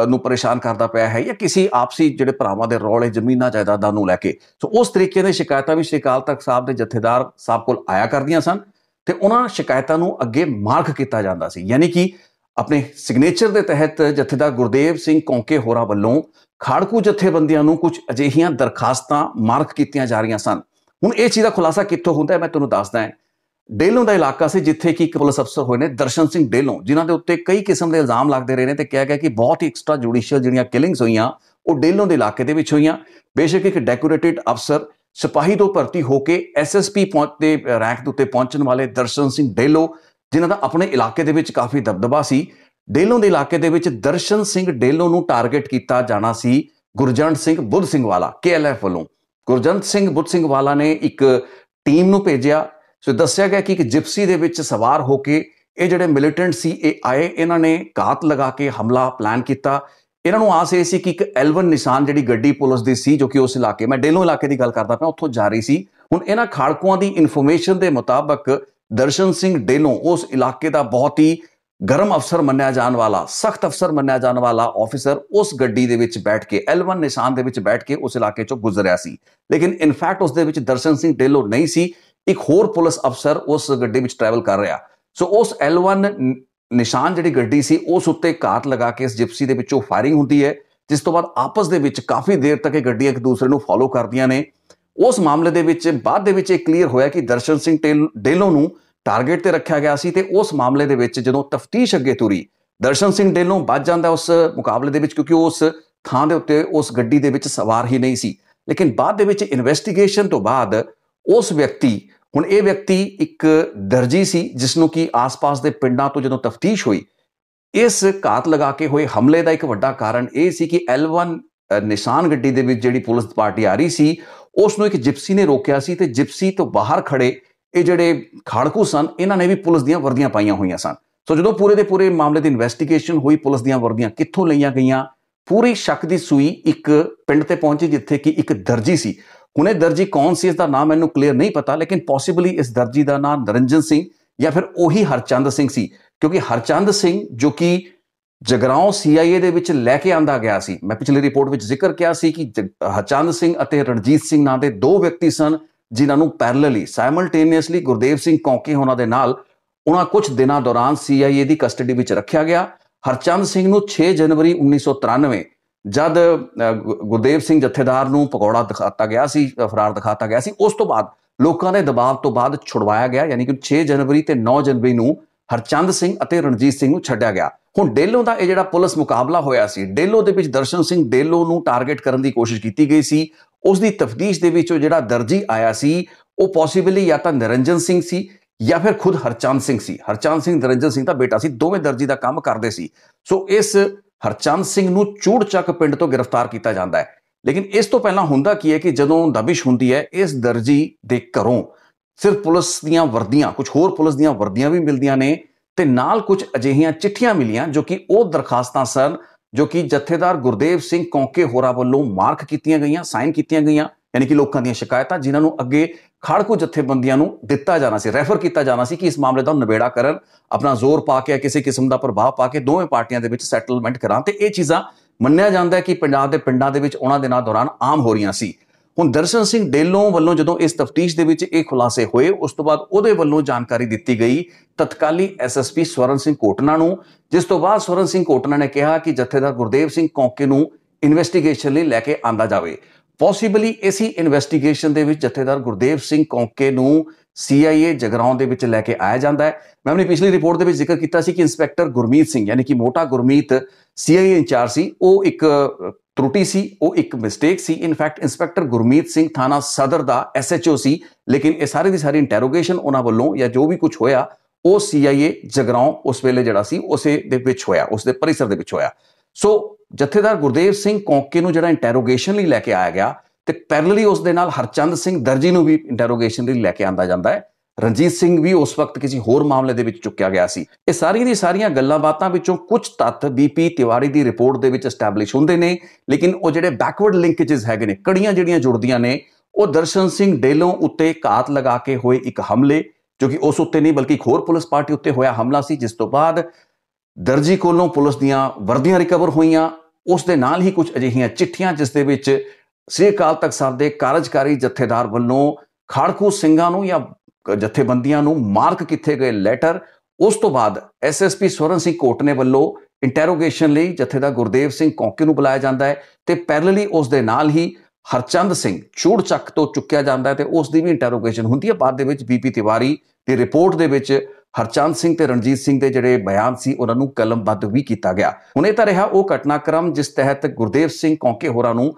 ਨੂੰ ਪਰੇਸ਼ਾਨ ਕਰਦਾ ਪਿਆ ਹੈ ਜਾਂ ਕਿਸੇ ਆਪਸੀ ਜਿਹੜੇ ਭਰਾਵਾਂ ਦੇ ਰੌਲੇ ਜ਼ਮੀਨਾਂ ਜਾਇਦਾਦਾਂ ਨੂੰ ਲੈ ਕੇ ਸੋ ਉਸ ਤਰੀਕੇ ਦੇ ਸ਼ਿਕਾਇਤਾਂ ਵੀ ਸ਼ਿਕਾਲ ਤੱਕ ਸਾਹਿਬ ਦੇ ਜਥੇਦਾਰ ਸਾਹਿਬ ਕੋਲ ਆਇਆ ਕਰਦੀਆਂ ਸਨ ਤੇ ਉਹਨਾਂ ਸ਼ਿਕਾਇਤਾਂ ਨੂੰ ਅੱਗੇ ਮਾਰਕ ਕੀਤਾ ਜਾਂਦਾ ਸੀ ਯਾਨੀ ਕਿ ਆਪਣੇ ਸਿਗਨੇਚਰ ਦੇ ਤਹਿਤ ਜਥੇਦਾਰ ਗੁਰਦੇਵ ਸਿੰਘ ਕੌਂਕੇ ਹੋਰਾ ਵੱਲੋਂ ਖਾੜਕੂ ਜਥੇਬੰਦੀਆਂ ਨੂੰ ਕੁਝ ਅਜਿਹੀਆਂ ਦਰਖਾਸਤਾਂ ਮਾਰਕ ਕੀਤੀਆਂ ਜਾ ਰਹੀਆਂ ਸਨ ਹੁਣ ਇਹ ਚੀਜ਼ ਦਾ ਖੁਲਾਸਾ ਕਿੱਥੋਂ ਹੁੰਦਾ ਹੈ ਮੈਂ ਤੁਹਾਨੂੰ ਦੱਸਦਾ ਹਾਂ ਡੇਲੋਂ ਦਾ ਇਲਾਕਾ ਸੀ ਜਿੱਥੇ ਕਿ ਇੱਕ ਪੁਲਿਸ ਅਫਸਰ ਹੋਏ ਨੇ ਦਰਸ਼ਨ ਸਿੰਘ ਡੇਲੋਂ ਜਿਨ੍ਹਾਂ ਦੇ ਉੱਤੇ ਕਈ ਕਿਸਮ ਦੇ ਇਲਜ਼ਾਮ ਲੱਗਦੇ ਰਹੇ ਨੇ ਤੇ ਕਿਹਾ ਗਿਆ ਕਿ ਬਹੁਤ ਹੀ ਐਕਸਟਰਾ ਜੁਡੀਸ਼ੀਅਲ ਜਿਹੜੀਆਂ ਕਿਲਿੰਗਸ ਹੋਈਆਂ ਉਹ ਡੇਲੋਂ ਦੇ ਇਲਾਕੇ ਦੇ ਵਿੱਚ ਹੋਈਆਂ ਬੇਸ਼ੱਕ ਇੱਕ ਡੈਕੋਰੇਟਿਡ ਅਫਸਰ ਸਿਪਾਹੀ ਤੋਂ ਭਰਤੀ ਹੋ ਕੇ ਐਸਐਸਪੀ ਪਹੁੰਚਦੇ ਰੈਂਕ ਦੇ ਉੱਤੇ ਪਹੁੰਚਣ ਵਾਲੇ ਦਰਸ਼ਨ ਸਿੰਘ ਡੇਲੋ ਜਿਨ੍ਹਾਂ ਦਾ ਆਪਣੇ ਇਲਾਕੇ ਦੇ ਵਿੱਚ ਕਾਫੀ ਦਬਦਬਾ ਸੀ ਡੇਲੋਂ ਦੇ ਇਲਾਕੇ ਦੇ ਵਿੱਚ ਦਰਸ਼ਨ ਸਿੰਘ ਡੇਲੋਂ ਨੂੰ ਟਾਰਗੇਟ ਕੀਤਾ ਜਾਣਾ ਸੀ ਗੁਰਜੰਤ ਸਿੰਘ ਬੁੱਧ ਸਿੰਘ ਵਾਲਾ ਕੇਐਲਐਫ ਵੱਲੋਂ ਗੁਰਜੰਤ ਸਿੰਘ ਬੁੱਧ ਸਿੰਘ ਵਾਲਾ ਨੇ ਇੱਕ ਟੀਮ ਨੂੰ ਭੇਜਿਆ ਸੋ ਦੱਸਿਆ ਗਿਆ ਕਿ ਇੱਕ ਜਿਪਸੀ ਦੇ ਵਿੱਚ ਸਵਾਰ ਹੋ ਕੇ ਇਹ ਜਿਹੜੇ ਮਿਲੀਟੈਂਟ ਸੀ ਇਹ ਆਏ ਇਹਨਾਂ ਨੇ ਘਾਤ ਲਗਾ ਕੇ ਹਮਲਾ ਪਲਾਨ ਕੀਤਾ ਇਹਨਾਂ ਨੂੰ ਆਸ ਇਹ ਸੀ ਕਿ ਇੱਕ L1 ਨਿਸ਼ਾਨ ਜਿਹੜੀ ਗੱਡੀ ਪੁਲਿਸ ਦੀ ਸੀ ਜੋ ਕਿ ਉਸ ਇਲਾਕੇ ਮੈਂ ਡੇਲੋ ਇਲਾਕੇ ਦੀ ਗੱਲ ਕਰਦਾ ਪਿਆ ਉੱਥੋਂ ਜਾ ਰਹੀ ਸੀ ਹੁਣ ਇਹਨਾਂ ਖਾੜਕੂਆਂ ਦੀ ਇਨਫੋਰਮੇਸ਼ਨ ਦੇ ਮੁਤਾਬਕ ਦਰਸ਼ਨ ਸਿੰਘ ਡੇਲੋਂ ਉਸ ਇਲਾਕੇ ਦਾ ਬਹੁਤ ਹੀ ਗਰਮ ਅਫਸਰ ਮੰਨਿਆ ਜਾਣ ਵਾਲਾ ਸਖਤ ਅਫਸਰ ਮੰਨਿਆ ਜਾਣ ਵਾਲਾ ਆਫੀਸਰ ਉਸ ਗੱਡੀ ਦੇ ਵਿੱਚ ਬੈਠ ਕੇ L1 ਨਿਸ਼ਾਨ ਦੇ ਵਿੱਚ ਬੈਠ ਕੇ ਉਸ ਇਲਾਕੇ ਚੋਂ ਗੁਜ਼ਰਿਆ ਸੀ ਲੇਕਿਨ ਇਨਫੈਕਟ ਉਸ ਦੇ ਵਿੱਚ ਦਰਸ਼ਨ ਸਿੰਘ ਡੇਲੋ ਨਹੀਂ ਸੀ ਇੱਕ ਹੋਰ ਪੁਲਿਸ ਅਫਸਰ ਉਸ ਗੱਡੀ ਵਿੱਚ ਟਰੈਵਲ ਕਰ ਰਿਹਾ ਸੋ ਉਸ L1 ਨਿਸ਼ਾਨ ਜਿਹੜੀ ਗੱਡੀ ਸੀ ਉਸ ਉੱਤੇ ਘਾਤ ਲਗਾ ਕੇ ਇਸ ਜਿਪਸੀ ਦੇ ਵਿੱਚੋਂ ਫਾਇਰਿੰਗ ਹੁੰਦੀ ਹੈ ਜਿਸ ਤੋਂ ਬਾਅਦ ਆਪਸ ਦੇ ਵਿੱਚ ਕਾਫੀ ਦੇਰ ਤੱਕ ਇਹ ਗੱਡੀਆਂ ਇੱਕ ਦੂਸਰੇ ਨੂੰ ਫਾਲੋ ਕਰਦੀਆਂ ਨੇ ਉਸ ਮਾਮਲੇ ਦੇ ਵਿੱਚ ਬਾਅਦ ਦੇ ਵਿੱਚ ਇਹ ਕਲੀਅਰ ਹੋਇਆ ਕਿ ਦਰਸ਼ਨ ਸਿੰਘ ਡੇਲੋ ਨੂੰ ਟਾਰਗੇਟ ਤੇ ਰੱਖਿਆ ਗਿਆ ਸੀ ਤੇ ਉਸ ਮਾਮਲੇ ਦੇ ਵਿੱਚ ਜਦੋਂ ਤਫਤੀਸ਼ ਅੱਗੇ ਤੁਰੀ ਦਰਸ਼ਨ ਸਿੰਘ ਡੇਲੋ ਵੱਜ ਜਾਂਦਾ ਉਸ ਮੁਕਾਬਲੇ ਦੇ ਵਿੱਚ ਕਿਉਂਕਿ ਉਸ ਥਾਂ ਦੇ ਉੱਤੇ ਉਸ ਗੱਡੀ ਦੇ ਵਿੱਚ ਸਵਾਰ ਹੀ ਨਹੀਂ ਸੀ ਲੇਕਿਨ ਬਾਅਦ ਦੇ ਵਿੱਚ ਇਨਵੈਸਟੀਗੇਸ਼ਨ ਤੋਂ ਬਾਅਦ ਉਸ ਵਿਅਕਤੀ ਹੁਣ ਇਹ ਵਿਅਕਤੀ ਇੱਕ ਦਰਜੀ ਸੀ ਜਿਸ ਨੂੰ ਕਿ ਆਸ-ਪਾਸ ਦੇ ਪਿੰਡਾਂ ਤੋਂ ਜਦੋਂ ਤਫਤੀਸ਼ ਹੋਈ ਇਸ ਘਾਤ ਲਗਾ ਕੇ ਹੋਏ ਹਮਲੇ ਦਾ ਇੱਕ ਵੱਡਾ ਕਾਰਨ ਇਹ ਸੀ ਕਿ L1 ਨਿਸ਼ਾਨ ਗੱਡੀ ਦੇ ਵਿੱਚ ਜਿਹੜੀ ਪੁਲਿਸ ਪਾਰਟੀ ਆ ਰਹੀ ਸੀ ਉਸ ਨੂੰ ਇੱਕ ਜਿਪਸੀ ਨੇ ਰੋਕਿਆ ਸੀ ਤੇ ਜਿਪਸੀ ਤੋਂ ਬਾਹਰ ਖੜੇ ਇਹ ਜਿਹੜੇ ਖਾੜਕੂ ਸਨ ਇਹਨਾਂ ਨੇ ਵੀ ਪੁਲਿਸ ਦੀਆਂ ਵਰਦੀਆਂ ਪਾਈਆਂ ਹੋਈਆਂ ਸਨ ਸੋ ਜਦੋਂ ਪੂਰੇ ਦੇ ਪੂਰੇ ਮਾਮਲੇ ਦੀ ਇਨਵੈਸਟੀਗੇਸ਼ਨ ਹੋਈ ਪੁਲਿਸ ਦੀਆਂ ਵਰਦੀਆਂ ਕਿੱਥੋਂ ਲਈਆਂ ਗਈਆਂ ਪੂਰੀ ਸ਼ੱਕ ਦੀ ਸੂਈ ਇੱਕ ਪਿੰਡ ਤੇ ਪਹੁੰਚੀ ਜਿੱਥੇ ਕਿ ਇੱਕ ਦਰਜੀ ਸੀ ਹੁਣੇ ਦਰਜੀ ਕੌਣ ਸੀ ਇਸ ਦਾ ਨਾਮ ਮੈਨੂੰ ਕਲੀਅਰ ਨਹੀਂ ਪਤਾ ਲੇਕਿਨ ਪੋਸੀਬਲੀ ਇਸ ਦਰਜੀ ਦਾ ਨਾਮ ਨਰਿੰਜਨ ਸਿੰਘ ਜਾਂ ਫਿਰ ਉਹੀ ਹਰਚੰਦ ਸਿੰਘ ਸੀ ਕਿਉਂਕਿ ਹਰਚੰਦ ਸਿੰਘ ਜੋ ਕਿ ਜਗਰਾਉਂ ਸੀਆਈਏ ਦੇ ਵਿੱਚ ਲੈ ਕੇ ਆਂਦਾ ਗਿਆ ਸੀ ਮੈਂ ਪਿਛਲੀ ਰਿਪੋਰਟ ਵਿੱਚ ਜ਼ਿਕਰ ਕੀਤਾ ਸੀ ਕਿ ਹਚੰਦ ਸਿੰਘ ਅਤੇ ਰਣਜੀਤ ਸਿੰਘ ਨਾਂ ਦੇ ਦੋ ਵਿਅਕਤੀ ਸਨ ਜਿਨ੍ਹਾਂ ਨੂੰ ਪੈਰਲਲੀ ਸਾਈਮਲਟੇਨੀਅਸਲੀ ਗੁਰਦੇਵ ਸਿੰਘ ਕੌਂਕੇ ਹੋਣਾ ਦੇ ਨਾਲ ਉਹਨਾਂ ਕੁਝ ਦਿਨਾਂ ਦੌਰਾਨ ਸੀਆਈਏ ਦੀ ਕਸਟਡੀ ਵਿੱਚ ਰੱਖਿਆ ਗਿਆ ਹਰਚੰਦ ਸਿੰਘ ਨੂੰ 6 ਜਨਵਰੀ 1993 ਜਦ ਗੁਰਦੇਵ ਸਿੰਘ ਜਥੇਦਾਰ ਨੂੰ ਪਕੌੜਾ ਦਿਖਾਤਾ ਗਿਆ ਸੀ ਫਰਾਰ ਦਿਖਾਤਾ ਗਿਆ ਸੀ ਉਸ ਤੋਂ ਬਾਅਦ ਲੋਕਾਂ ਦੇ ਦਬਾਅ ਤੋਂ ਬਾਅਦ ਛੁਡਵਾਇਆ ਗਿਆ ਯਾਨੀ ਕਿ 6 ਜਨਵਰੀ ਤੇ 9 ਜਨਵਰੀ ਨੂੰ ਹਰਚੰਦ ਸਿੰਘ ਅਤੇ ਰਣਜੀਤ ਸਿੰਘ ਨੂੰ ਛੱਡਿਆ ਗਿਆ ਹੁਣ ਡੇਲੋ ਦਾ ਇਹ ਜਿਹੜਾ ਪੁਲਿਸ ਮੁਕਾਬਲਾ ਹੋਇਆ ਸੀ ਡੇਲੋ ਦੇ ਵਿੱਚ ਦਰਸ਼ਨ ਸਿੰਘ ਡੇਲੋ ਨੂੰ ਟਾਰਗੇਟ ਕਰਨ ਦੀ ਕੋਸ਼ਿਸ਼ ਕੀਤੀ ਗਈ ਸੀ ਉਸ ਦੀ ਤਫਤੀਸ਼ ਦੇ ਵਿੱਚ ਉਹ ਜਿਹੜਾ ਦਰਜੀ ਆਇਆ ਸੀ ਉਹ ਪੋਸੀਬਲੀ ਜਾਂ ਤਾਂ ਨਿਰੰਜਨ ਸਿੰਘ ਸੀ ਜਾਂ ਫਿਰ ਖੁਦ ਹਰਚੰਦ ਸਿੰਘ ਸੀ ਹਰਚੰਦ ਸਿੰਘ ਨਿਰੰਜਨ ਸਿੰਘ ਦਾ ਬੇਟਾ ਸੀ ਦੋਵੇਂ ਦਰਜੀ ਦਾ ਕੰਮ ਕਰਦੇ ਸੀ ਸੋ ਇਸ ਹਰਚੰਦ ਸਿੰਘ ਨੂੰ ਚੂੜਚੱਕ ਪਿੰਡ ਤੋਂ ਗ੍ਰਿਫਤਾਰ ਕੀਤਾ ਜਾਂਦਾ ਹੈ ਲੇਕਿਨ ਇਸ ਤੋਂ ਪਹਿਲਾਂ ਹੁੰਦਾ ਕੀ ਹੈ ਕਿ ਜਦੋਂ ਦਬਿਸ਼ ਹੁੰਦੀ ਹੈ ਇਸ ਦਰਜੀ ਦੇ ਘਰੋਂ ਸਿਰਫ ਪੁਲਿਸ ਦੀਆਂ ਵਰਦੀਆਂ ਕੁਝ ਹੋਰ ਪੁਲਿਸ ਦੀਆਂ ਵਰਦੀਆਂ ਵੀ ਮਿਲਦੀਆਂ ਨੇ ਤੇ ਨਾਲ ਕੁਝ ਅਜਿਹੀਆਂ ਚਿੱਠੀਆਂ ਮਿਲੀਆਂ ਜੋ ਕਿ ਉਹ ਦਰਖਾਸਤਾਂ ਸਨ ਜੋ ਕਿ ਜਥੇਦਾਰ ਗੁਰਦੇਵ ਸਿੰਘ ਕੌਂਕੇ ਹੋਰਾ ਵੱਲੋਂ ਮਾਰਕ ਕੀਤੀਆਂ ਗਈਆਂ ਸਾਈਨ ਕੀਤੀਆਂ ਗਈਆਂ ਯਾਨੀ ਕਿ ਲੋਕਾਂ ਦੀਆਂ ਸ਼ਿਕਾਇਤਾਂ ਜਿਨ੍ਹਾਂ ਨੂੰ ਅੱਗੇ ਖੜਕੂ ਜਥੇਬੰਦੀਆਂ ਨੂੰ ਦਿੱਤਾ ਜਾਣਾ ਸੀ ਰੈਫਰ ਕੀਤਾ ਜਾਣਾ ਸੀ ਕਿ ਇਸ ਮਾਮਲੇ ਦਾ ਨਿਬੇੜਾ ਕਰਨ ਆਪਣਾ ਜ਼ੋਰ ਪਾ ਕੇ ਕਿਸੇ ਕਿਸਮ ਦਾ ਪ੍ਰਭਾਵ ਪਾ ਕੇ ਦੋਵੇਂ ਪਾਰਟੀਆਂ ਦੇ ਵਿੱਚ ਸੈਟਲਮੈਂਟ ਕਰਾਂ ਤੇ ਇਹ ਚੀਜ਼ਾਂ ਮੰਨਿਆ ਜਾਂਦਾ ਹੈ ਕਿ ਪੰਜਾਬ ਦੇ ਪਿੰਡਾਂ ਦੇ ਵਿੱਚ ਉਹਨਾਂ ਦਿਨਾਂ ਦੌਰਾਨ ਆਮ ਹੋ ਰਹੀਆਂ ਸੀ ਹੁਣ ਦਰਸ਼ਨ ਸਿੰਘ ਡੇਲੋਂ ਵੱਲੋਂ ਜਦੋਂ ਇਸ ਤਫਤੀਸ਼ ਦੇ ਵਿੱਚ ਇਹ ਖੁਲਾਸੇ ਹੋਏ ਉਸ ਤੋਂ ਬਾਅਦ ਉਹਦੇ ਵੱਲੋਂ ਜਾਣਕਾਰੀ ਦਿੱਤੀ ਗਈ ਤਤਕਾਲੀ ਐਸਐਸਪੀ ਸਵਰਨ ਸਿੰਘ ਕੋਟਨਾ ਨੂੰ ਜਿਸ ਤੋਂ ਬਾਅਦ ਸਵਰਨ ਸਿੰਘ ਕੋਟਨਾ ਨੇ ਕਿਹਾ ਕਿ ਜਥੇਦਾਰ ਗੁਰਦੇਵ ਸਿੰਘ ਕੌਂਕੇ ਨੂੰ ਇਨਵੈਸਟੀਗੇਸ਼ਨ ਲਈ ਲੈ ਕੇ ਆਂਦਾ ਜਾਵੇ ਪੋਸੀਬਲੀ ਇਸੀ ਇਨਵੈਸਟੀਗੇਸ਼ਨ ਦੇ ਵਿੱਚ ਜਥੇਦਾਰ ਗੁਰਦੇਵ ਸਿੰਘ ਕੌਂਕੇ ਨੂੰ ਸੀਆਈਏ ਜਗਰਾਉਂ ਦੇ ਵਿੱਚ ਲੈ ਕੇ ਆਇਆ ਜਾਂਦਾ ਹੈ ਮੈਂ ਆਪਣੀ ਪਿਛਲੀ ਰਿਪੋਰਟ ਦੇ ਵਿੱਚ ਜ਼ਿਕਰ ਕੀਤਾ ਸੀ ਕਿ ਇੰਸਪੈਕਟਰ ਗੁਰਮੀਤ ਸਿੰਘ ਯਾਨੀ ਕਿ ਮੋਟਾ ਗੁਰਮੀਤ ਸੀਆਈਏ ਇੰਚਾਰਜ ਸੀ ਉਹ ਇੱਕ ਤਰੁੱਟੀ ਸੀ ਉਹ ਇੱਕ ਮਿਸਟੇਕ ਸੀ ਇਨਫੈਕਟ ਇਨਸਪੈਕਟਰ ਗੁਰਮੀਤ ਸਿੰਘ ਥਾਣਾ ਸਦਰ ਦਾ ਐਸਐਚਓ ਸੀ ਲੇਕਿਨ ਇਹ ਸਾਰੇ ਦੀ ਸਾਰੀ ਇੰਟਰੋਗੇਸ਼ਨ ਉਹਨਾਂ ਵੱਲੋਂ ਜਾਂ ਜੋ ਵੀ ਕੁਝ ਹੋਇਆ ਉਹ ਸੀਆਈਏ ਜਗਰਾਉਂ ਉਸ ਵੇਲੇ ਜਿਹੜਾ ਸੀ ਉਸੇ ਦੇ ਵਿੱਚ ਹੋਇਆ ਉਸ ਦੇ ਪਰਿਸਰ ਦੇ ਵਿੱਚ ਹੋਇਆ ਸੋ ਜਥੇਦਾਰ ਗੁਰਦੇਵ ਸਿੰਘ ਕੌਂਕੇ ਨੂੰ ਜਿਹੜਾ ਇੰਟਰੋਗੇਸ਼ਨ ਲਈ ਲੈ ਕੇ ਆਇਆ ਗਿਆ ਤੇ ਪੈਰਲਲੀ ਉਸ ਦੇ ਨਾਲ ਹਰਚੰਦ ਸਿੰਘ ਦਰਜੀ ਨੂੰ ਵੀ ਇੰਟਰੋਗੇਸ਼ਨ ਲਈ ਲੈ ਕੇ ਆਂਦਾ ਜਾਂਦਾ ਹੈ ਰਣਜੀਤ ਸਿੰਘ ਵੀ ਉਸ ਵਕਤ ਕਿਸੇ ਹੋਰ ਮਾਮਲੇ ਦੇ ਵਿੱਚ ਚੁੱਕਿਆ ਗਿਆ ਸੀ ਇਹ ਸਾਰੀਆਂ ਦੀ ਸਾਰੀਆਂ ਗੱਲਾਂ ਬਾਤਾਂ ਵਿੱਚੋਂ ਕੁਝ ਤੱਤ ਬੀਪੀ ਤਿਵਾੜੀ ਦੀ ਰਿਪੋਰਟ ਦੇ ਵਿੱਚ ਐਸਟੈਬਲਿਸ਼ ਹੁੰਦੇ ਨੇ ਲੇਕਿਨ ਉਹ ਜਿਹੜੇ ਬੈਕਵਰਡ ਲਿੰਕੇजेस ਹੈਗੇ ਨੇ ਕੜੀਆਂ ਜਿਹੜੀਆਂ ਜੁੜਦੀਆਂ ਨੇ ਉਹ ਦਰਸ਼ਨ ਸਿੰਘ ਡੇਲੋਂ ਉੱਤੇ ਘਾਤ ਲਗਾ ਕੇ ਹੋਏ ਇੱਕ ਹਮਲੇ ਜੋ ਕਿ ਉਸ ਉੱਤੇ ਨਹੀਂ ਬਲਕਿ ਖੋਰ ਪੁਲਿਸ ਪਾਰਟੀ ਉੱਤੇ ਹੋਇਆ ਹਮਲਾ ਸੀ ਜਿਸ ਤੋਂ ਬਾਅਦ ਦਰਜੀ ਕੋਲੋਂ ਪੁਲਿਸ ਦੀਆਂ ਵਰਦੀਆਂ ਰਿਕਵਰ ਹੋਈਆਂ ਉਸ ਦੇ ਨਾਲ ਹੀ ਕੁਝ ਅਜਿਹੀਆਂ ਚਿੱਠੀਆਂ ਜਿਸ ਦੇ ਵਿੱਚ ਸ੍ਰੀ ਅਕਾਲ ਤਖਤ ਸਾਹਿਬ ਦੇ ਕਾਰਜਕਾਰੀ ਜਥੇਦਾਰ ਵੱਲੋਂ ਖੜਕੂ ਸਿੰਘਾਂ ਨੂੰ ਜਾਂ ਜਥੇਬੰਦੀਆਂ ਨੂੰ ਮਾਰਕ ਕਿੱਥੇ ਗਏ ਲੈਟਰ ਉਸ ਤੋਂ ਬਾਅਦ ਐਸਐਸਪੀ ਸਵਰਨ ਸਿੰਘ ਕੋਟਨੇ ਵੱਲੋਂ ਇੰਟਰੋਗੇਸ਼ਨ ਲਈ ਜਥੇ ਦਾ ਗੁਰਦੇਵ ਸਿੰਘ ਕੌਂਕੇ ਨੂੰ ਬੁਲਾਇਆ ਜਾਂਦਾ ਹੈ ਤੇ ਪੈਰਲਲੀ ਉਸ ਦੇ ਨਾਲ ਹੀ ਹਰਚੰਦ ਸਿੰਘ ਚੂੜ ਚੱਕ ਤੋਂ ਚੁੱਕਿਆ ਜਾਂਦਾ ਹੈ ਤੇ ਉਸ ਦੀ ਵੀ ਇੰਟਰੋਗੇਸ਼ਨ ਹੁੰਦੀ ਹੈ ਬਾਅਦ ਦੇ ਵਿੱਚ ਬੀਪੀ ਤਿਵਾਰੀ ਦੀ ਰਿਪੋਰਟ ਦੇ ਵਿੱਚ ਹਰਚੰਦ ਸਿੰਘ ਤੇ ਰਣਜੀਤ ਸਿੰਘ ਦੇ ਜਿਹੜੇ ਬਿਆਨ ਸੀ ਉਹਨਾਂ ਨੂੰ ਕਲਮਬੱਧ ਵੀ ਕੀਤਾ ਗਿਆ ਹੁਣ ਇਹ ਤਾਂ ਰਿਹਾ ਉਹ ਘਟਨਾਕ੍ਰਮ ਜਿਸ ਤਹਿਤ ਗੁਰਦੇਵ ਸਿੰਘ ਕੌਂਕੇ ਹੋਰਾਂ ਨੂੰ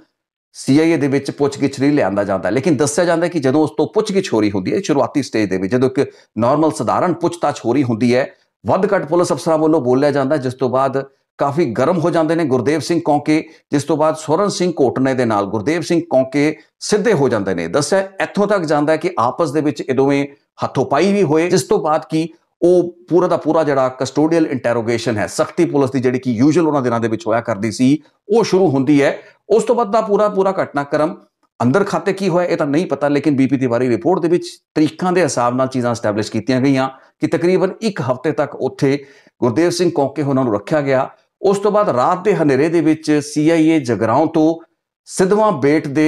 ਸੀਆਈਏ ਦੇ ਵਿੱਚ ਪੁੱਛਗਿੱਛ ਨਹੀਂ ਲਿਆਂਦਾ ਜਾਂਦਾ ਲੇਕਿਨ ਦੱਸਿਆ ਜਾਂਦਾ ਕਿ ਜਦੋਂ ਉਸ ਤੋਂ ਪੁੱਛਗਿੱਛ ਹੋ ਰਹੀ ਹੁੰਦੀ ਹੈ ਸ਼ੁਰੂਆਤੀ ਸਟੇਜ ਦੇ ਵਿੱਚ ਜਦੋਂ ਇੱਕ ਨਾਰਮਲ ਸਧਾਰਨ ਪੁੱਛਤਾਛ ਹੋ ਰਹੀ ਹੁੰਦੀ ਹੈ ਵੱਧ ਘੱਟ ਪੁਲਿਸ ਅਫਸਰਾਂ ਵੱਲੋਂ ਬੋਲਿਆ ਜਾਂਦਾ ਜਿਸ ਤੋਂ ਬਾਅਦ ਕਾਫੀ ਗਰਮ ਹੋ ਜਾਂਦੇ ਨੇ ਗੁਰਦੇਵ ਸਿੰਘ ਕੌਂਕੇ ਜਿਸ ਤੋਂ ਬਾਅਦ ਸੋਰਨ ਸਿੰਘ ਕੋਟਨੇ ਦੇ ਨਾਲ ਗੁਰਦੇਵ ਸਿੰਘ ਕੌਂਕੇ ਸਿੱਧੇ ਹੋ ਜਾਂਦੇ ਨੇ ਦੱਸਿਆ ਇੱਥੋਂ ਤੱਕ ਜਾਂਦਾ ਕਿ ਆਪਸ ਦੇ ਵਿੱਚ ਇਹ ਦੋਵੇਂ ਹੱਥੋਪਾਈ ਵੀ ਹੋਏ ਜਿਸ ਤੋਂ ਬਾਅਦ ਕੀ ਉਹ ਪੂਰਾ ਦਾ ਪੂਰਾ ਜਿਹੜਾ ਕਸਟੋਡੀਅਲ ਇੰਟਰੋਗੇਸ਼ਨ ਹੈ ਸਖਤੀ ਪੁਲਿਸ ਦੀ ਜਿਹੜੀ ਕਿ ਯੂਜੂਅਲ ਉਹਨਾਂ ਦਿਨਾਂ ਦੇ ਵਿੱਚ ਹੋਇਆ ਕਰਦੀ ਸੀ ਉਹ ਸ਼ੁਰੂ ਹੁੰਦੀ ਹੈ ਉਸ ਤੋਂ ਬਾਅਦ ਦਾ ਪੂਰਾ ਪੂਰਾ ਘਟਨਾਕ੍ਰਮ ਅੰਦਰ ਖਾਤੇ ਕੀ ਹੋਇਆ ਇਹ ਤਾਂ ਨਹੀਂ ਪਤਾ ਲੇਕਿਨ ਬੀਪੀ ਤਿਵਾਰੀ ਰਿਪੋਰਟ ਦੇ ਵਿੱਚ ਤਰੀਕਾਂ ਦੇ ਹਿਸਾਬ ਨਾਲ ਚੀਜ਼ਾਂ ਸਟੈਬਲਿਸ਼ ਕੀਤੀਆਂ ਗਈਆਂ ਕਿ ਤਕਰੀਬਨ 1 ਹਫ਼ਤੇ ਤੱਕ ਉੱਥੇ ਗੁਰਦੇਵ ਸਿੰਘ ਕੌਂਕੇ ਉਹਨਾਂ ਨੂੰ ਰੱਖਿਆ ਗਿਆ ਉਸ ਤੋਂ ਬਾਅਦ ਰਾਤ ਦੇ ਹਨੇਰੇ ਦੇ ਵਿੱਚ ਸੀਆਈਏ ਜਗਰਾਉਂ ਤੋਂ ਸਿਧਵਾ ਬੇਟ ਦੇ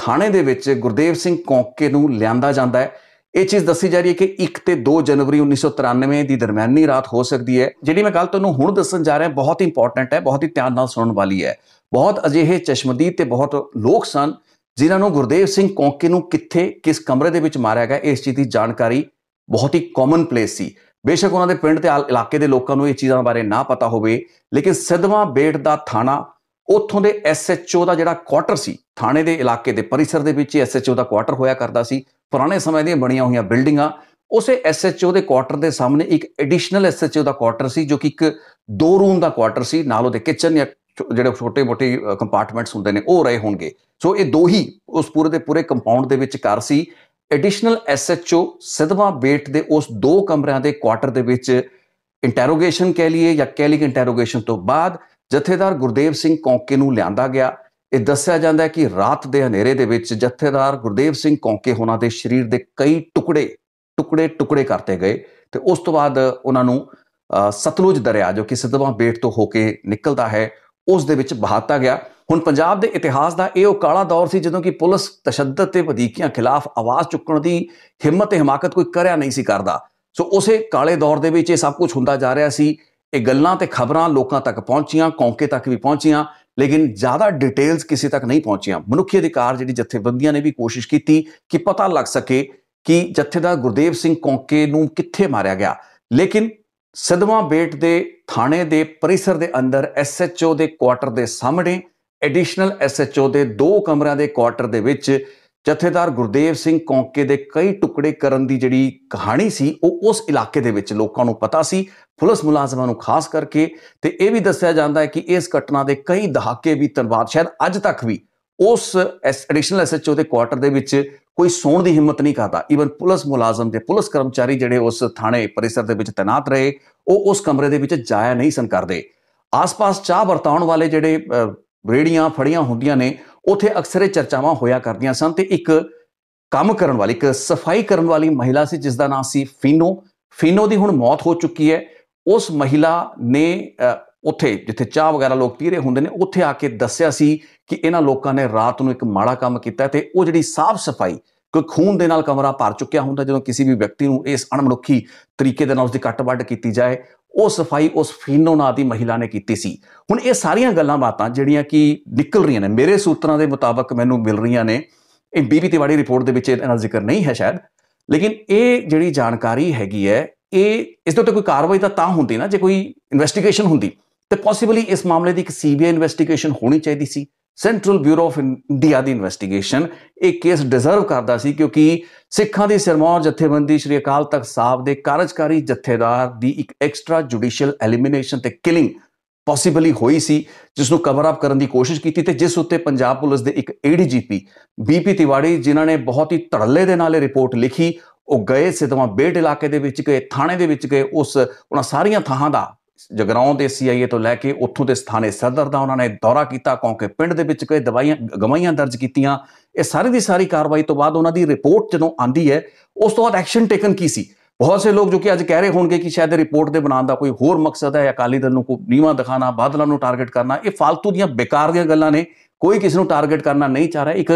ਥਾਣੇ ਦੇ ਵਿੱਚ ਗੁਰਦੇਵ ਸਿੰਘ ਕੌਂਕੇ ਨੂੰ ਲਿਆਂਦਾ ਜਾਂਦਾ ਹੈ ਇਹ ਚੀਜ਼ ਦੱਸੀ ਜਾ ਰਹੀ ਹੈ ਕਿ 1 ਤੇ 2 ਜਨਵਰੀ 1993 ਦੀ ਦਰਮਿਆਨੀ ਰਾਤ ਹੋ ਸਕਦੀ ਹੈ ਜਿਹੜੀ ਮੈਂ ਗੱਲ ਤੁਹਾਨੂੰ ਹੁਣ ਦੱਸਣ ਜਾ ਰਿਹਾ ਬਹੁਤ ਇੰਪੋਰਟੈਂਟ ਹੈ ਬਹੁਤ ਹੀ ਧਿਆਨ ਨਾਲ ਸੁਣਨ ਵਾਲੀ ਹੈ ਬਹੁਤ ਅਜਿਹੇ ਚਸ਼ਮਦੀਦ ਤੇ ਬਹੁਤ ਲੋਕ ਸਨ ਜਿਨ੍ਹਾਂ ਨੂੰ ਗੁਰਦੇਵ ਸਿੰਘ ਕੌਂਕੇ ਨੂੰ ਕਿੱਥੇ ਕਿਸ ਕਮਰੇ ਦੇ ਵਿੱਚ ਮਾਰਿਆ ਗਿਆ ਇਸ ਚੀਜ਼ ਦੀ ਜਾਣਕਾਰੀ ਬਹੁਤ ਹੀ ਕਾਮਨ ਪਲੇਸ ਸੀ ਬੇਸ਼ੱਕ ਉਹਨਾਂ ਦੇ ਪਿੰਡ ਤੇ ਇਲਾਕੇ ਦੇ ਲੋਕਾਂ ਨੂੰ ਇਹ ਚੀਜ਼ਾਂ ਬਾਰੇ ਨਾ ਪਤਾ ਹੋਵੇ ਲੇਕਿਨ ਸਦਵਾ ਬੇਟ ਦਾ ਥਾਣਾ ਉੱਥੋਂ ਦੇ ਐਸਐਚਓ ਦਾ ਜਿਹੜਾ ਕੁਆਟਰ ਸੀ ਥਾਣੇ ਦੇ ਇਲਾਕੇ ਦੇ ਪਰਿਸਰ ਦੇ ਵਿੱਚ ਐਸਐਚਓ ਦਾ ਕੁਆਟਰ ਹੋਇਆ ਕਰਦਾ ਸੀ ਪੁਰਾਣੇ ਸਮੇਂ ਦੀਆਂ ਬਣੀਆਂ ਹੋਈਆਂ ਬਿਲਡਿੰਗਾਂ ਉਸੇ ਐਸਐਚਓ ਦੇ ਕੁਆਟਰ ਦੇ ਸਾਹਮਣੇ ਇੱਕ ਐਡੀਸ਼ਨਲ ਐਸਐਚਓ ਦਾ ਕੁਆਟਰ ਸੀ ਜੋ ਕਿ ਇੱਕ ਦੋ ਰੂਮ ਦਾ ਕੁਆਟਰ ਸੀ ਨਾਲ ਉਹਦੇ ਕਿਚਨ ਜਾਂ ਜਿਹੜੇ ਛੋਟੇ-ਮੋਟੇ ਕੰਪਾਰਟਮੈਂਟਸ ਹੁੰਦੇ ਨੇ ਉਹ ਰਹੇ ਹੋਣਗੇ ਸੋ ਇਹ ਦੋ ਹੀ ਉਸ ਪੂਰੇ ਦੇ ਪੂਰੇ ਕੰਪਾਊਂਡ ਦੇ ਵਿੱਚ ਘਰ ਸੀ ਐਡੀਸ਼ਨਲ ਐਸਐਚਓ ਸਿਧਵਾ ਬੇਟ ਦੇ ਉਸ ਦੋ ਕਮਰਿਆਂ ਦੇ ਕੁਆਟਰ ਦੇ ਵਿੱਚ ਇੰਟਰੋਗੇਸ਼ਨ ਕਹਿ ਲਈਏ ਜਾਂ ਕਹਿ ਲਈਏ ਇੰਟਰੋਗੇਸ਼ਨ ਤੋਂ ਬਾਅਦ ਜਥੇਦਾਰ ਗੁਰਦੇਵ ਸਿੰਘ ਕੌਂਕੇ ਨੂੰ ਲਿਆਂਦਾ ਗਿਆ ਇਹ ਦੱਸਿਆ ਜਾਂਦਾ ਹੈ ਕਿ ਰਾਤ ਦੇ ਹਨੇਰੇ ਦੇ ਵਿੱਚ ਜਥੇਦਾਰ ਗੁਰਦੇਵ ਸਿੰਘ ਕੌਂਕੇ ਉਹਨਾਂ ਦੇ ਸਰੀਰ ਦੇ ਕਈ ਟੁਕੜੇ ਟੁਕੜੇ ਟੁਕੜੇ ਕਰਤੇ ਗਏ ਤੇ ਉਸ ਤੋਂ ਬਾਅਦ ਉਹਨਾਂ ਨੂੰ ਸਤਲੁਜ ਦਰਿਆ ਜੋ ਕਿ ਸਿੱਧਵਾਂ ਬੇਟ ਤੋਂ ਹੋ ਕੇ ਨਿਕਲਦਾ ਹੈ ਉਸ ਦੇ ਵਿੱਚ ਬਹਾਤਾ ਗਿਆ ਹੁਣ ਪੰਜਾਬ ਦੇ ਇਤਿਹਾਸ ਦਾ ਇਹ ਉਹ ਕਾਲਾ ਦੌਰ ਸੀ ਜਦੋਂ ਕਿ ਪੁਲਿਸ ਤਸ਼ੱਦਦ ਤੇ ਵਧੀਕੀਆਂ ਖਿਲਾਫ ਆਵਾਜ਼ ਚੁੱਕਣ ਦੀ ਹਿੰਮਤ ਤੇ ਹਮਾਕਤ ਕੋਈ ਕਰਿਆ ਨਹੀਂ ਸੀ ਕਰਦਾ ਸੋ ਉਸੇ ਕਾਲੇ ਦੌਰ ਦੇ ਵਿੱਚ ਇਹ ਸਭ ਕੁਝ ਹੁੰਦਾ ਜਾ ਰਿਹਾ ਸੀ ਇਹ ਗੱਲਾਂ ਤੇ ਖਬਰਾਂ ਲੋਕਾਂ ਤੱਕ ਪਹੁੰਚੀਆਂ ਕੌਂਕੇ ਤੱਕ ਵੀ ਪਹੁੰਚੀਆਂ ਲੇਕਿਨ ਜ਼ਿਆਦਾ ਡਿਟੇਲਸ ਕਿਸੇ ਤੱਕ ਨਹੀਂ ਪਹੁੰਚੀਆਂ ਮਨੁੱਖੀ ਅਧਿਕਾਰ ਜਿਹੜੀ ਜਥੇਬੰਦੀਆਂ ਨੇ ਵੀ ਕੋਸ਼ਿਸ਼ ਕੀਤੀ ਕਿ ਪਤਾ ਲੱਗ ਸਕੇ ਕਿ ਦਾ ਗੁਰਦੇਵ ਸਿੰਘ ਕੌਂਕੇ ਨੂੰ ਕਿੱਥੇ ਮਾਰਿਆ ਗਿਆ ਲੇਕਿਨ ਸਦਵਾ ਬੇਟ ਦੇ ਥਾਣੇ ਦੇ ਪਰਿਸਰ ਦੇ ਅੰਦਰ ਐਸਐਚਓ ਦੇ ਕੁਆਟਰ ਦੇ ਸਾਹਮਣੇ ਐਡੀਸ਼ਨਲ ਐਸਐਚਓ ਦੇ ਦੋ ਕਮਰਿਆਂ ਦੇ ਕੁਆਟਰ ਦੇ ਵਿੱਚ ਜਥੇਦਾਰ ਗੁਰਦੇਵ ਸਿੰਘ ਕੌਂਕੇ ਦੇ ਕਈ ਟੁਕੜੇ ਕਰਨ ਦੀ ਜਿਹੜੀ ਕਹਾਣੀ ਸੀ ਉਹ ਉਸ ਇਲਾਕੇ ਦੇ ਵਿੱਚ ਲੋਕਾਂ ਨੂੰ ਪਤਾ ਸੀ ਪੁਲਿਸ ਮੁਲਾਜ਼ਮਾਂ ਨੂੰ ਖਾਸ ਕਰਕੇ ਤੇ ਇਹ ਵੀ ਦੱਸਿਆ ਜਾਂਦਾ ਹੈ ਕਿ ਇਸ ਘਟਨਾ ਦੇ ਕਈ ਦਹਾਕੇ ਵੀ ਤਨਵਾਦ ਸ਼ਾਇਦ ਅੱਜ ਤੱਕ ਵੀ ਉਸ ਐਡੀਸ਼ਨਲ ਐਸਐਚਓ ਦੇ ਕੁਆਟਰ ਦੇ ਵਿੱਚ ਕੋਈ ਸੌਣ ਦੀ ਹਿੰਮਤ ਨਹੀਂ ਕਰਦਾ ਈਵਨ ਪੁਲਿਸ ਮੁਲਾਜ਼ਮ ਤੇ ਪੁਲਿਸ ਕਰਮਚਾਰੀ ਜਿਹੜੇ ਉਸ ਥਾਣੇ ਪਰਿਸਰ ਦੇ ਵਿੱਚ ਤਾਇਨਾਤ ਰਹੇ ਉਹ ਉਸ ਕਮਰੇ ਦੇ ਵਿੱਚ ਜਾਇਆ ਨਹੀਂ ਸਨ ਕਰਦੇ ਆਸ-ਪਾਸ ਚਾਹ ਵਰਤਾਉਣ ਵਾਲੇ ਜਿਹੜੇ ਰੇੜੀਆਂ ਫੜੀਆਂ ਹੁੰਦੀਆਂ ਨੇ ਉਥੇ ਅਕਸਰ ਇਹ ਚਰਚਾਵਾਂ ਹੋਇਆ ਕਰਦੀਆਂ ਸਨ ਤੇ ਇੱਕ ਕੰਮ ਕਰਨ ਵਾਲੀ ਇੱਕ ਸਫਾਈ ਕਰਨ ਵਾਲੀ ਮਹਿਲਾ ਸੀ ਜਿਸ ਦਾ ਨਾਮ ਸੀ ਫੀਨੋ ਫੀਨੋ ਦੀ ਹੁਣ ਮੌਤ ਹੋ ਚੁੱਕੀ ਹੈ ਉਸ ਮਹਿਲਾ ਨੇ ਉਥੇ ਜਿੱਥੇ ਚਾਹ ਵਗੈਰਾ ਲੋਕ ਪੀ ਰਹੇ ਹੁੰਦੇ ਨੇ ਉਥੇ ਆ ਕੇ ਦੱਸਿਆ ਸੀ ਕਿ ਇਹਨਾਂ ਲੋਕਾਂ ਨੇ ਰਾਤ ਨੂੰ ਇੱਕ ਮਾੜਾ ਕੰਮ ਕੀਤਾ ਤੇ ਉਹ ਜਿਹੜੀ ਸਾਫ਼ ਸਫਾਈ ਕੋਈ ਖੂਨ ਦੇ ਨਾਲ ਕਮਰਾ ਭਰ ਚੁੱਕਿਆ ਹੁੰਦਾ ਜਦੋਂ ਕਿਸੇ ਵੀ ਵਿਅਕਤੀ ਨੂੰ ਇਸ ਅਣਮਨੁੱਖੀ ਤਰੀਕੇ ਦੇ ਨਾਲ ਉਸ ਕੱਟ-ਵੱਡ ਕੀਤੀ ਜਾਏ ਉਹ ਸਫਾਈ ਉਸ ਫੀਨੋ ਨਾਂ ਦੀ ਮਹਿਲਾ ਨੇ ਕੀਤੀ ਸੀ ਹੁਣ ਇਹ ਸਾਰੀਆਂ ਗੱਲਾਂ ਬਾਤਾਂ ਜਿਹੜੀਆਂ ਕਿ ਨਿਕਲ ਰਹੀਆਂ ਨੇ ਮੇਰੇ ਸੂਤਰਾਂ ਦੇ ਮੁਤਾਬਕ ਮੈਨੂੰ ਮਿਲ ਰਹੀਆਂ ਨੇ ਇਹ ਬੀਬੀ ਤਿਵਾੜੀ ਰਿਪੋਰਟ ਦੇ ਵਿੱਚ ਇਹਨਾਂ ਜ਼ਿਕਰ ਨਹੀਂ ਹੈ ਸ਼ਾਇਦ ਲੇਕਿਨ ਇਹ ਜਿਹੜੀ ਜਾਣਕਾਰੀ ਹੈਗੀ ਹੈ ਇਹ ਇਸ ਤੋਂ ਕੋਈ ਕਾਰਵਾਈ ਤਾਂ ਤਾਂ ਹੁੰਦੀ ਨਾ ਜੇ ਕੋਈ ਇਨਵੈਸਟੀਗੇਸ਼ਨ ਹੁੰਦੀ ਤੇ ਪੋਸੀਬਲੀ ਇਸ ਮਾਮਲੇ ਦੀ ਇੱਕ ਸੀਬੀਆਈ ਇਨਵੈਸਟੀਗੇਸ਼ਨ ਹੋਣੀ ਚਾਹੀਦੀ ਸੀ ਸੈਂਟਰਲ ਬਿਊਰੋ ਆਫ ਇੰਡੀਆ ਦੀ ਇਨਵੈਸਟੀਗੇਸ਼ਨ ਇਹ ਕੇਸ ਡਿਜ਼ਰਵ ਕਰਦਾ ਸੀ ਕਿਉਂਕਿ ਸਿੱਖਾਂ ਦੀ ਸਰਮੌਰ ਜਥੇਬੰਦੀ ਸ਼੍ਰੀ ਅਕਾਲ ਤਖਤ ਸਾਹਿਬ ਦੇ ਕਾਰਜਕਾਰੀ ਜਥੇਦਾਰ ਦੀ ਇੱਕ ਐਕਸਟਰਾ ਜੁਡੀਸ਼ੀਅਲ ਐਲੀਮੀਨੇਸ਼ਨ ਤੇ ਕਿਲਿੰਗ ਪੋਸੀਬਲੀ ਹੋਈ ਸੀ ਜਿਸ ਨੂੰ ਕਵਰ ਅਪ ਕਰਨ ਦੀ ਕੋਸ਼ਿਸ਼ ਕੀਤੀ ਤੇ ਜਿਸ ਉੱਤੇ ਪੰਜਾਬ ਪੁਲਿਸ ਦੇ ਇੱਕ ਏਡੀਜੀਪੀ ਬੀਪੀ ਤਿਵਾੜੀ ਜਿਨ੍ਹਾਂ ਨੇ ਬਹੁਤ ਹੀ ਧੜੱਲੇ ਦੇ ਨਾਲ ਇਹ ਰਿਪੋਰਟ ਲਿਖੀ ਉਹ ਗਏ ਸਿੱਧਵਾਂ ਬੇਟ ਇਲਾਕੇ ਦੇ ਵਿੱਚ ਗਏ ਥਾਣੇ ਦੇ ਵਿੱਚ ਗਏ ਉਸ ਉਹਨਾਂ ਸਾਰੀਆਂ ਥਾਂਾਂ ਦਾ ਜਗਰਾਉਂ ਦੇ ਸੀਆਈਏ ਤੋਂ ਲੈ ਕੇ ਉੱਥੋਂ ਦੇ ਸਥਾਨੇ ਸਰਦਰ ਦਾ ਉਹਨਾਂ ਨੇ ਦੌਰਾ ਕੀਤਾ ਕਿਉਂਕਿ ਪਿੰਡ ਦੇ ਵਿੱਚ ਕਈ ਦਵਾਈਆਂ ਗਵਾਈਆਂ ਦਰਜ ਕੀਤੀਆਂ ਇਹ ਸਾਰੀ ਦੀ ਸਾਰੀ ਕਾਰਵਾਈ ਤੋਂ ਬਾਅਦ ਉਹਨਾਂ ਦੀ ਰਿਪੋਰਟ ਜਦੋਂ ਆਂਦੀ ਹੈ ਉਸ ਤੋਂ ਬਾਅਦ ਐਕਸ਼ਨ ਟੇਕਨ ਕੀ ਸੀ ਬਹੁਤ ਸੇ ਲੋਕ ਜੋ ਕਿ ਅੱਜ ਕਹਿ ਰਹੇ ਹੋਣਗੇ ਕਿ ਸ਼ਾਇਦ ਰਿਪੋਰਟ ਦੇ ਬਣਾਉਣ ਦਾ ਕੋਈ ਹੋਰ ਮਕਸਦ ਹੈ ਅਕਾਲੀ ਦਲ ਨੂੰ ਨੀਵਾ ਦਿਖਾਣਾ ਬਾਦਲਾਂ ਨੂੰ ਟਾਰਗੇਟ ਕਰਨਾ ਇਹ ਫालतू ਦੀਆਂ ਬੇਕਾਰ ਦੀਆਂ ਗੱਲਾਂ ਨੇ ਕੋਈ ਕਿਸ ਨੂੰ ਟਾਰਗੇਟ ਕਰਨਾ ਨਹੀਂ ਚਾਹ ਰਿਹਾ ਇੱਕ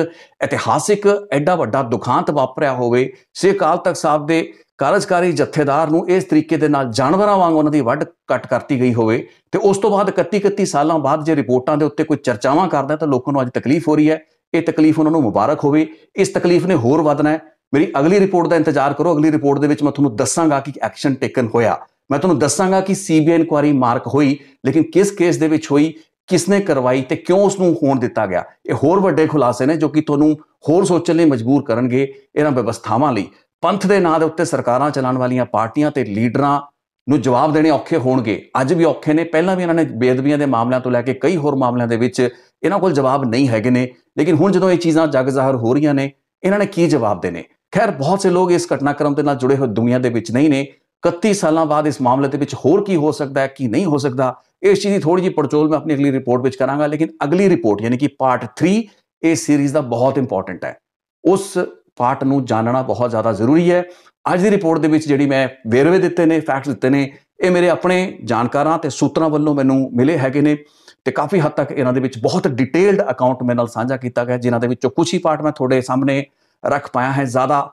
ਇਤਿਹਾਸਿਕ ਐਡਾ ਵੱਡਾ ਦੁਖਾਂਤ ਵਾਪਰਿਆ ਹੋਵੇ ਸੇ ਕਾਲ ਤਖਤ ਸਾਹਿਬ ਦੇ ਕਾਰਜਕਾਰੀ ਜਥੇਦਾਰ ਨੂੰ ਇਸ ਤਰੀਕੇ ਦੇ ਨਾਲ ਜਾਨਵਰਾਂ ਵਾਂਗ ਉਹਨਾਂ ਦੀ ਵੱਢ ਕੱਟ ਕਰਤੀ ਗਈ ਹੋਵੇ ਤੇ ਉਸ ਤੋਂ ਬਾਅਦ 31 31 ਸਾਲਾਂ ਬਾਅਦ ਜੇ ਰਿਪੋਰਟਾਂ ਦੇ ਉੱਤੇ ਕੋਈ ਚਰਚਾਵਾਂ ਕਰਦਾ ਤਾਂ ਲੋਕਾਂ ਨੂੰ ਅੱਜ ਤਕਲੀਫ ਹੋ ਰਹੀ ਹੈ ਇਹ ਤਕਲੀਫ ਉਹਨਾਂ ਨੂੰ ਮੁਬਾਰਕ ਹੋਵੇ ਇਸ ਤਕਲੀਫ ਨੇ ਹੋਰ ਵਧਣਾ ਹੈ ਮੇਰੀ ਅਗਲੀ ਰਿਪੋਰਟ ਦਾ ਇੰਤਜ਼ਾਰ ਕਰੋ ਅਗਲੀ ਰਿਪੋਰਟ ਦੇ ਵਿੱਚ ਮੈਂ ਤੁਹਾਨੂੰ ਦੱਸਾਂਗਾ ਕਿ ਐਕਸ਼ਨ ਟੇਕਨ ਹੋਇਆ ਮੈਂ ਤੁਹਾਨੂੰ ਦੱਸਾਂਗਾ ਕਿ ਸੀਬੀਆਈ ਇਨਕੁਆਇਰੀ ਮਾਰਕ ਹੋਈ ਲੇਕਿਨ ਕਿਸ ਕੇਸ ਦੇ ਵਿੱਚ ਹੋਈ ਕਿਸਨੇ ਕਰਵਾਈ ਤੇ ਕਿਉਂ ਉਸ ਨੂੰ ਹੋਣ ਦਿੱਤਾ ਗਿਆ ਇਹ ਹੋਰ ਵੱਡੇ ਖੁਲਾਸੇ ਨੇ ਜੋ ਕਿ ਤੁਹਾਨੂੰ ਹੋਰ ਸੋਚਣ ਲਈ ਮਜਬੂਰ ਕਰਨਗੇ ਇਹਨਾਂ ਵਿਵਸਥਾਵਾਂ ਲਈ ਪੰਥ ਦੇ ਨਾਂ ਦੇ ਉੱਤੇ ਸਰਕਾਰਾਂ ਚਲਾਉਣ ਵਾਲੀਆਂ ਪਾਰਟੀਆਂ ਤੇ ਲੀਡਰਾਂ ਨੂੰ ਜਵਾਬ ਦੇਣੇ ਔਖੇ ਹੋਣਗੇ ਅੱਜ ਵੀ ਔਖੇ ਨੇ ਪਹਿਲਾਂ ਵੀ ਇਹਨਾਂ ਨੇ ਬੇਦਬੀਆਂ ਦੇ ਮਾਮਲਿਆਂ ਤੋਂ ਲੈ ਕੇ ਕਈ ਹੋਰ ਮਾਮਲਿਆਂ ਦੇ ਵਿੱਚ ਇਹਨਾਂ ਕੋਲ ਜਵਾਬ ਨਹੀਂ ਹੈਗੇ ਨੇ ਲੇਕਿਨ ਹੁਣ ਜਦੋਂ ਇਹ ਚੀਜ਼ਾਂ ਜਗ ਜ਼ਾਹਰ ਹੋ ਰਹੀਆਂ ਨੇ ਇਹਨਾਂ ਨੇ ਕੀ ਜਵਾਬ ਦੇਣੇ ਖੈਰ ਬਹੁਤ ਸੇ ਲੋਕ ਇਸ ਘਟਨਾਕ੍ਰਮ ਦੇ ਨਾਲ ਜੁੜੇ ਹੋਏ ਦੁਨੀਆ ਦੇ ਵਿੱਚ ਨਹੀਂ ਨੇ 31 ਸਾਲਾਂ ਬਾਅਦ ਇਸ ਮਾਮਲੇ ਦੇ ਵਿੱਚ ਹੋਰ ਕੀ ਹੋ ਸਕਦਾ ਹੈ ਕੀ ਨਹੀਂ ਹੋ ਸਕਦਾ ਇਸ ਚੀਜ਼ ਦੀ ਥੋੜੀ ਜੀ ਪੜਚੋਲ ਮੈਂ ਆਪਣੀ ਅਗਲੀ ਰਿਪੋਰਟ ਵਿੱਚ ਕਰਾਂਗਾ ਲੇਕਿਨ ਅਗਲੀ ਰਿਪੋਰਟ ਯਾਨੀ ਕਿ ਪਾਰਟ 3 ਇਸ ਸੀਰੀਜ਼ ਦਾ ਬਹੁਤ ਇੰਪੋਰਟੈਂਟ ਹੈ ਉਸ ਪਾਰਟ ਨੂੰ ਜਾਣਨਾ ਬਹੁਤ ਜ਼ਿਆਦਾ ਜ਼ਰੂਰੀ ਹੈ ਅੱਜ ਦੀ ਰਿਪੋਰਟ ਦੇ ਵਿੱਚ ਜਿਹੜੀ ਮੈਂ ਵੇਰਵੇ ਦਿੱਤੇ ਨੇ ਫੈਕਟਸ ਦਿੱਤੇ ਨੇ ਇਹ ਮੇਰੇ ਆਪਣੇ ਜਾਣਕਾਰਾਂ ਤੇ ਸੂਤਰਾਂ ਵੱਲੋਂ ਮੈਨੂੰ ਮਿਲੇ ਹੈਗੇ ਨੇ ਤੇ ਕਾਫੀ ਹੱਦ ਤੱਕ ਇਹਨਾਂ ਦੇ ਵਿੱਚ ਬਹੁਤ ਡਿਟੇਲਡ ਅਕਾਊਂਟ ਮੇਰੇ ਨਾਲ ਸਾਂਝਾ ਕੀਤਾ ਗਿਆ ਜਿਨ੍ਹਾਂ ਦੇ ਵਿੱਚੋਂ ਕੁਝ ਹੀ ਪਾਰਟ ਮੈਂ ਤੁਹਾਡੇ ਸਾਹਮਣੇ ਰੱਖ ਪਾਇਆ ਹੈ ਜ਼ਿਆਦਾ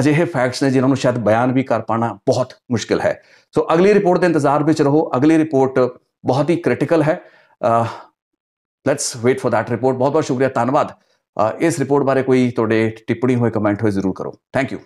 ਅਜਿਹੇ ਫੈਕਟਸ ਨੇ ਜਿਨ੍ਹਾਂ ਨੂੰ ਸ਼ਾਇਦ ਬਿਆਨ ਵੀ ਕਰ ਪਾਣਾ ਬਹੁਤ ਮੁਸ਼ਕਿਲ ਹੈ ਸੋ ਅਗਲੀ ਰਿਪੋਰਟ ਦੇ ਇੰਤਜ਼ਾਰ ਵਿੱਚ ਰਹੋ ਅਗਲੀ ਰਿਪੋਰਟ ਬਹੁਤ ਹੀ ਕ੍ਰਿਟੀਕਲ ਹੈ let's wait for that report ਬਹੁਤ ਬਹੁਤ ਸ਼ੁਕਰੀਆ ਧੰਨਵਾਦ ਇਸ ਰਿਪੋਰਟ ਬਾਰੇ ਕੋਈ ਤੁਹਾਡੇ ਟਿੱਪਣੀ ਹੋਏ ਕਮੈਂਟ ਹੋਏ ਜ਼ਰੂਰ ਕਰੋ ਥੈਂਕ ਯੂ